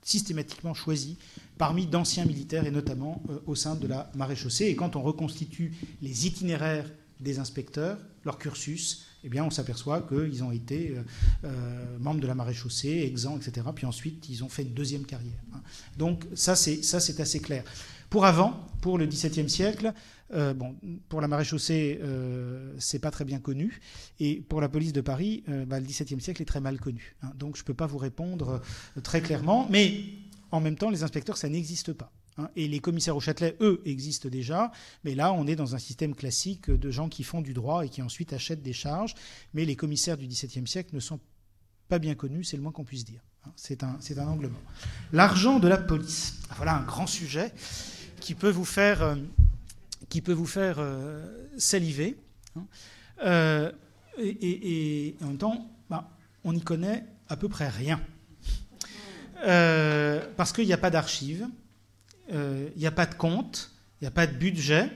systématiquement choisis parmi d'anciens militaires et notamment euh, au sein de la maréchaussée. Et quand on reconstitue les itinéraires des inspecteurs, leur cursus, eh bien, on s'aperçoit qu'ils ont été euh, euh, membres de la maréchaussée, exempts, etc. Puis ensuite, ils ont fait une deuxième carrière. Hein. Donc ça, c'est assez clair. Pour avant, pour le XVIIe siècle, bon, pour la maréchaussée, euh, c'est pas très bien connu, et pour la police de Paris, bah, le XVIIe siècle est très mal connu. Hein. donc je ne peux pas vous répondre très clairement, mais en même temps, les inspecteurs, ça n'existe pas. Hein. Et les commissaires au Châtelet, eux, existent déjà. Mais là, on est dans un système classique de gens qui font du droit et qui ensuite achètent des charges. Mais les commissaires du XVIIe siècle ne sont pas bien connus, c'est le moins qu'on puisse dire. Hein. C'est un, c'est un angle mort. L'argent de la police. Ah, voilà un grand sujet qui peut vous faire, euh, qui peut vous faire euh, saliver. Hein. Euh, et, en même temps, bah, on n'y connaît à peu près rien. Euh, parce qu'il n'y a pas d'archives, euh, il n'y a pas de compte, il n'y a pas de budget,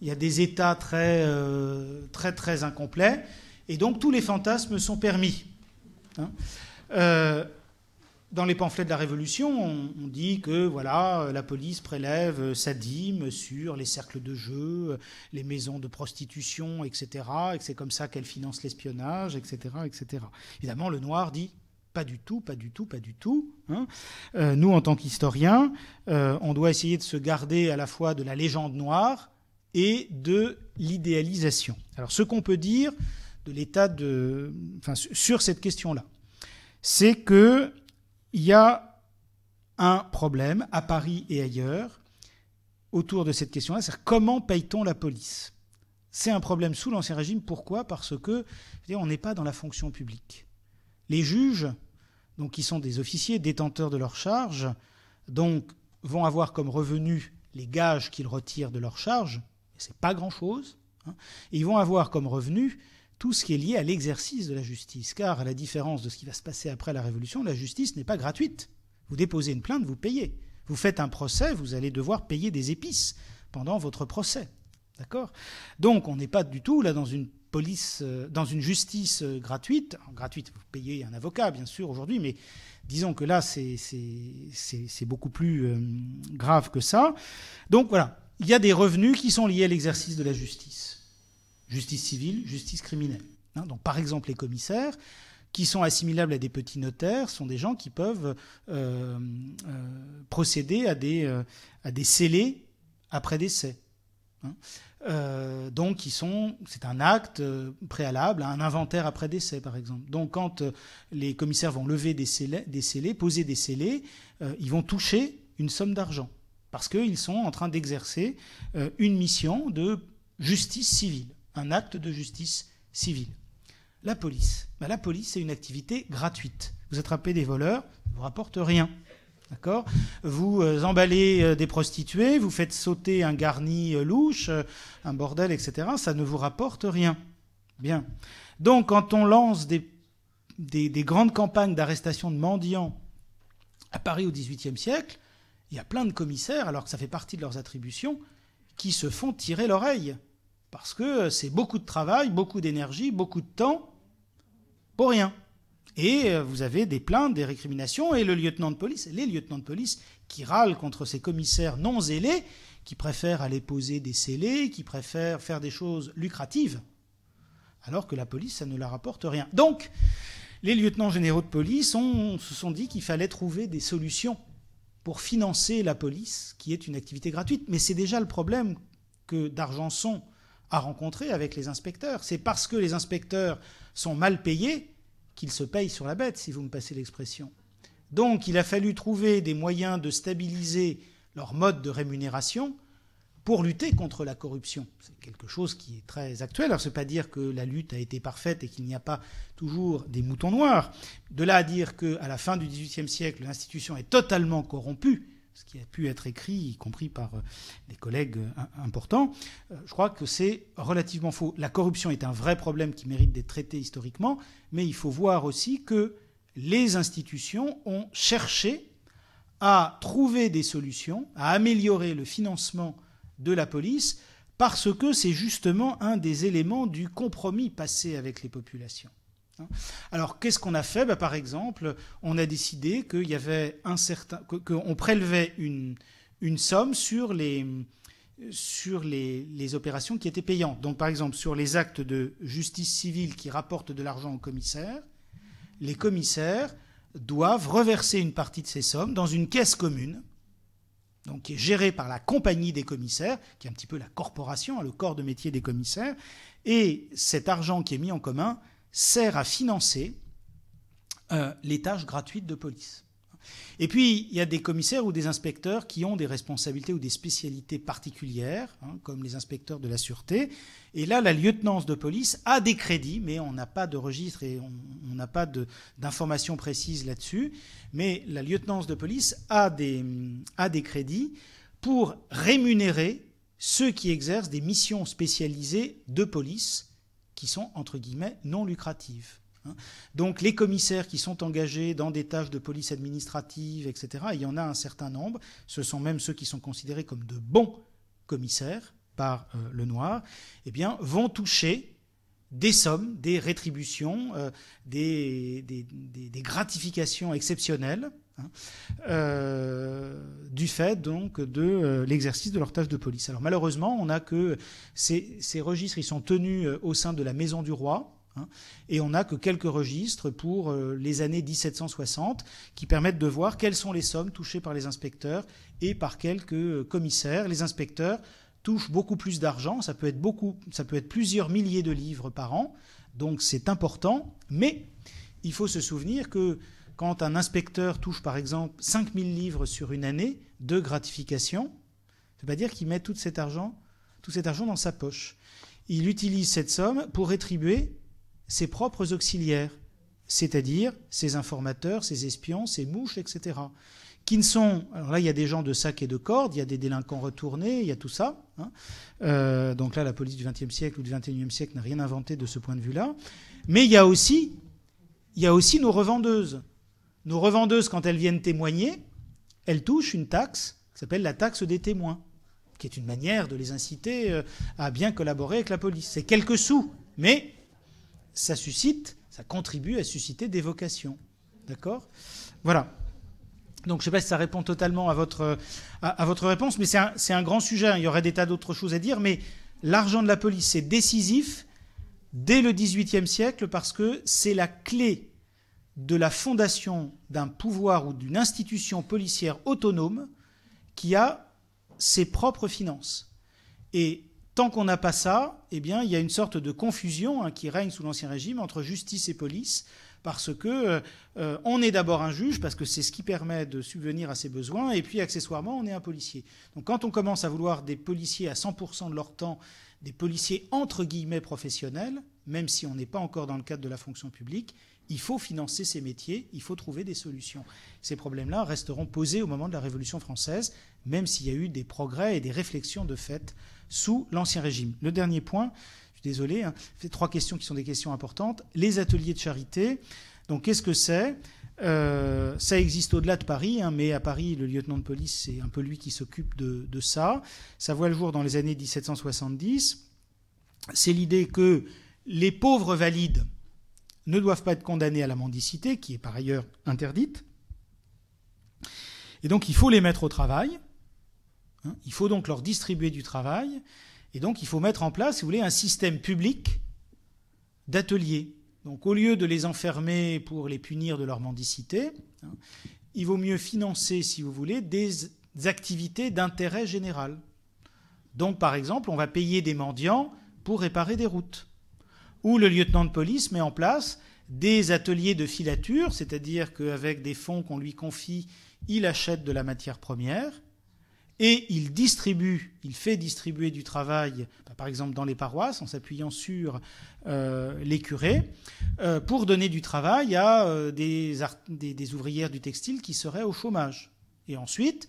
il y a des états très, euh, très, très incomplets, et donc tous les fantasmes sont permis. Hein. dans les pamphlets de la Révolution, on, dit que voilà, la police prélève sa dîme sur les cercles de jeu, les maisons de prostitution, etc. Et que c'est comme ça qu'elle finance l'espionnage, etc., etc. Évidemment, le noir dit pas du tout, pas du tout, pas du tout. Hein. Euh, nous, en tant qu'historiens, euh, on doit essayer de se garder à la fois de la légende noire et de l'idéalisation. Alors, ce qu'on peut dire de l'état de, sur cette question-là, c'est que il y a un problème à Paris et ailleurs autour de cette question-là, c'est comment paye-t-on la police C'est un problème sous l'Ancien Régime. Pourquoi Parce que on n'est pas dans la fonction publique. Les juges, donc qui sont des officiers détenteurs de leur charge, donc vont avoir comme revenu les gages qu'ils retirent de leurs charges, c'est pas grand-chose, hein, et ils vont avoir comme revenu tout ce qui est lié à l'exercice de la justice, car à la différence de ce qui va se passer après la Révolution, la justice n'est pas gratuite. Vous déposez une plainte, vous payez. Vous faites un procès, vous allez devoir payer des épices pendant votre procès. D'accord Donc on n'est pas du tout là dans une police, euh, dans une justice euh, gratuite, gratuite, vous payez un avocat bien sûr aujourd'hui, mais disons que là c'est beaucoup plus euh, grave que ça. Donc voilà, il y a des revenus qui sont liés à l'exercice de la justice, justice civile, justice criminelle. Hein. donc par exemple les commissaires qui sont assimilables à des petits notaires sont des gens qui peuvent procéder à des, à des scellés après décès. Hein. Euh, donc, ils sont, c'est un acte euh, préalable à un inventaire après décès, par exemple. Donc, quand euh, les commissaires vont lever des scellés, poser des scellés, ils vont toucher une somme d'argent parce qu'ils sont en train d'exercer une mission de justice civile, un acte de justice civile. La police, ben, la police, c'est une activité gratuite. Vous attrapez des voleurs, ça ne vous rapporte rien. D'accord Vous euh, emballez euh, des prostituées, vous faites sauter un garni euh, louche, un bordel, etc. Ça ne vous rapporte rien. Bien. Donc, quand on lance des, des grandes campagnes d'arrestation de mendiants à Paris au XVIIIe siècle, il y a plein de commissaires, alors que ça fait partie de leurs attributions, qui se font tirer l'oreille. Parce que c'est beaucoup de travail, beaucoup d'énergie, beaucoup de temps, pour rien. Et euh, vous avez des plaintes, des récriminations, et le lieutenant de police, les lieutenants de police qui râlent contre ces commissaires non zélés, qui préfèrent aller poser des scellés, qui préfèrent faire des choses lucratives, alors que la police, ça ne leur rapporte rien. Donc, les lieutenants généraux de police se sont dit qu'il fallait trouver des solutions pour financer la police, qui est une activité gratuite. Mais c'est déjà le problème que d'Argenson a rencontré avec les inspecteurs. C'est parce que les inspecteurs sont mal payés Qu'ils se payent sur la bête, si vous me passez l'expression. Donc il a fallu trouver des moyens de stabiliser leur mode de rémunération pour lutter contre la corruption. C'est quelque chose qui est très actuel. Alors, ce n'est pas dire que la lutte a été parfaite et qu'il n'y a pas toujours des moutons noirs. De là à dire qu'à la fin du XVIIIe siècle, l'institution est totalement corrompue, ce qui a pu être écrit, y compris par euh, des collègues euh, importants, euh, je crois que c'est relativement faux. La corruption est un vrai problème qui mérite d'être traité historiquement, mais il faut voir aussi que les institutions ont cherché à trouver des solutions, à améliorer le financement de la police, parce que c'est justement un des éléments du compromis passé avec les populations. Hein. Alors qu'est-ce qu'on a fait bah, Par exemple, on a décidé qu'il y avait un certain, qu'on prélevait une, une somme sur les sur les, opérations qui étaient payantes. Donc par exemple sur les actes de justice civile qui rapportent de l'argent aux commissaires, les commissaires doivent reverser une partie de ces sommes dans une caisse commune, donc qui est gérée par la compagnie des commissaires, qui est un petit peu la corporation, hein, le corps de métier des commissaires, et cet argent qui est mis en commun sert à financer euh, les tâches gratuites de police. Et puis, il y a des commissaires ou des inspecteurs qui ont des responsabilités ou des spécialités particulières, hein, comme les inspecteurs de la sûreté. Et là, la lieutenance de police a des crédits, mais on n'a pas de registre et on n'a pas d'informations précises là-dessus. Mais la lieutenance de police a des crédits pour rémunérer ceux qui exercent des missions spécialisées de police qui sont, entre guillemets, non lucratives. Hein. Donc les commissaires qui sont engagés dans des tâches de police administrative, etc., il y en a un certain nombre, ce sont même ceux qui sont considérés comme de bons commissaires par euh, le noir, eh bien, vont toucher des sommes, des rétributions, euh, des gratifications exceptionnelles Hein, euh, du fait donc de euh, l'exercice de leur tâche de police. Alors malheureusement, on a que ces, registres, ils sont tenus euh, au sein de la Maison du Roi. Hein, et on n'a que quelques registres pour les années 1760 qui permettent de voir quelles sont les sommes touchées par les inspecteurs et par quelques commissaires. Les inspecteurs touchent beaucoup plus d'argent, ça peut être beaucoup, ça peut être plusieurs milliers de livres par an, donc c'est important, mais il faut se souvenir que quand un inspecteur touche par exemple 5000 livres sur une année de gratification, ça ne veut pas dire qu'il met tout cet, argent, tout cet argent dans sa poche. Il utilise cette somme pour rétribuer ses propres auxiliaires, c'est-à-dire ses informateurs, ses espions, ses mouches, etc. Qui ne sont. Alors là, il y a des gens de sac et de corde, il y a des délinquants retournés, il y a tout ça. Hein. Euh, donc là, la police du XXe siècle ou du XXIe siècle n'a rien inventé de ce point de vue-là. Mais il y aussi, il y a aussi nos revendeuses nos revendeuses, quand elles viennent témoigner, elles touchent une taxe qui s'appelle la taxe des témoins, qui est une manière de les inciter euh, à bien collaborer avec la police. C'est quelques sous, mais ça suscite, ça contribue à susciter des vocations. D'accord Voilà. Donc je ne sais pas si ça répond totalement à votre, euh, à, votre réponse, mais c'est un, un, grand sujet. Hein. Il y aurait des tas d'autres choses à dire, mais l'argent de la police, c'est décisif dès le XVIIIe siècle parce que c'est la clé de la fondation d'un pouvoir ou d'une institution policière autonome qui a ses propres finances. Et tant qu'on n'a pas ça, eh bien, il y a une sorte de confusion hein, qui règne sous l'Ancien Régime entre justice et police, parce que euh, euh, on est d'abord un juge, parce que c'est ce qui permet de subvenir à ses besoins, et puis accessoirement, on est un policier. Donc quand on commence à vouloir des policiers à 100% de leur temps, des policiers entre guillemets professionnels, même si on n'est pas encore dans le cadre de la fonction publique, il faut financer ces métiers, il faut trouver des solutions. Ces problèmes-là resteront posés au moment de la Révolution française, même s'il y a eu des progrès et des réflexions de fait sous l'Ancien Régime. Le dernier point, je suis désolé, hein, trois questions qui sont des questions importantes. Les ateliers de charité, donc qu'est-ce que c'est euh, ça existe au-delà de Paris, hein, mais à Paris, le lieutenant de police, c'est un peu lui qui s'occupe de, de, ça. Ça voit le jour dans les années 1770. C'est l'idée que les pauvres valides, ne doivent pas être condamnés à la mendicité, qui est par ailleurs interdite. Et donc il faut les mettre au travail, hein. il faut donc leur distribuer du travail, et donc il faut mettre en place, si vous voulez, un système public d'ateliers. Donc au lieu de les enfermer pour les punir de leur mendicité, hein, il vaut mieux financer, si vous voulez, des activités d'intérêt général. Donc par exemple, on va payer des mendiants pour réparer des routes où le lieutenant de police met en place des ateliers de filature, c'est-à-dire qu'avec des fonds qu'on lui confie, il achète de la matière première et il distribue, il fait distribuer du travail, bah, par exemple dans les paroisses, en s'appuyant sur euh, les curés, euh, pour donner du travail à euh, des, des, ouvrières du textile qui seraient au chômage. Et ensuite,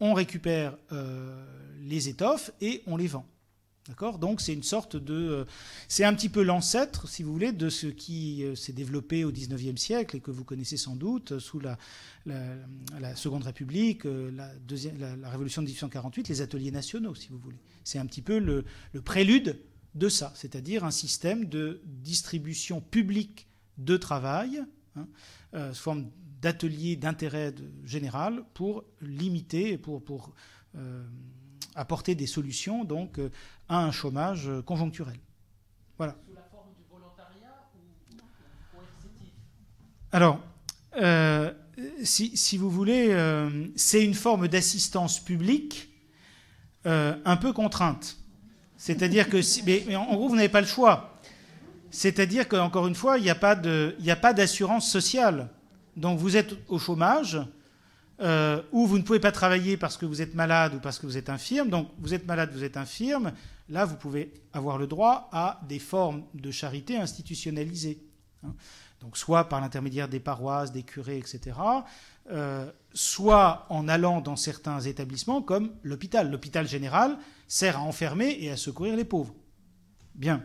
on récupère les étoffes et on les vend. D'accord Donc c'est une sorte de... Euh, c'est un petit peu l'ancêtre, si vous voulez, de ce qui euh, s'est développé au XIXe siècle et que vous connaissez sans doute euh, sous la, la, Seconde République, la, deuxième, Révolution de 1848, les ateliers nationaux, si vous voulez. C'est un petit peu le, prélude de ça, c'est-à-dire un système de distribution publique de travail, hein, sous forme d'ateliers d'intérêt général, pour limiter, pour... pour apporter des solutions donc euh, à un chômage euh, conjoncturel. Voilà. Sous la forme du volontariat ou Alors, euh, si, vous voulez, c'est une forme d'assistance publique un peu contrainte. C'est-à-dire que, mais, mais, en gros, vous n'avez pas le choix. C'est-à-dire qu'encore une fois, il n'y a pas d'assurance sociale. Donc vous êtes au chômage, euh, où vous ne pouvez pas travailler parce que vous êtes malade ou parce que vous êtes infirme. Donc vous êtes malade, vous êtes infirme. Là, vous pouvez avoir le droit à des formes de charité institutionnalisées. Hein. Donc soit par l'intermédiaire des paroisses, des curés, etc. Euh, soit en allant dans certains établissements comme l'hôpital. L'hôpital général sert à enfermer et à secourir les pauvres. Bien.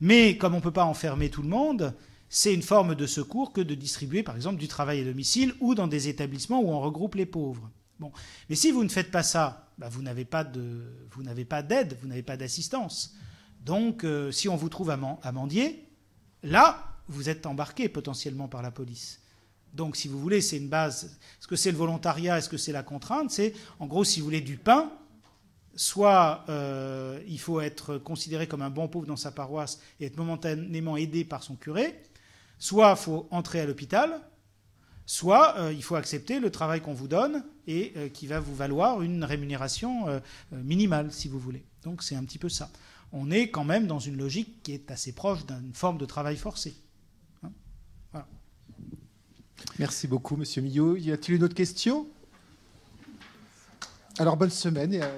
Mais comme on ne peut pas enfermer tout le monde, c'est une forme de secours que de distribuer, par exemple, du travail à domicile ou dans des établissements où on regroupe les pauvres. Bon. Mais si vous ne faites pas ça, bah vous n'avez pas d'aide, vous n'avez pas d'assistance. Donc, euh, si on vous trouve à, mendier, là, vous êtes embarqué potentiellement par la police. Donc, si vous voulez, c'est une base. Est-ce que c'est le volontariat Est-ce que c'est la contrainte C'est, en gros, si vous voulez du pain, soit euh, il faut être considéré comme un bon pauvre dans sa paroisse et être momentanément aidé par son curé, Soit il faut entrer à l'hôpital, soit euh, il faut accepter le travail qu'on vous donne et euh, qui va vous valoir une rémunération euh, minimale, si vous voulez. Donc c'est un petit peu ça. On est quand même dans une logique qui est assez proche d'une forme de travail forcé. Hein. Merci beaucoup, Monsieur Millot. Y a-t-il une autre question Alors bonne semaine.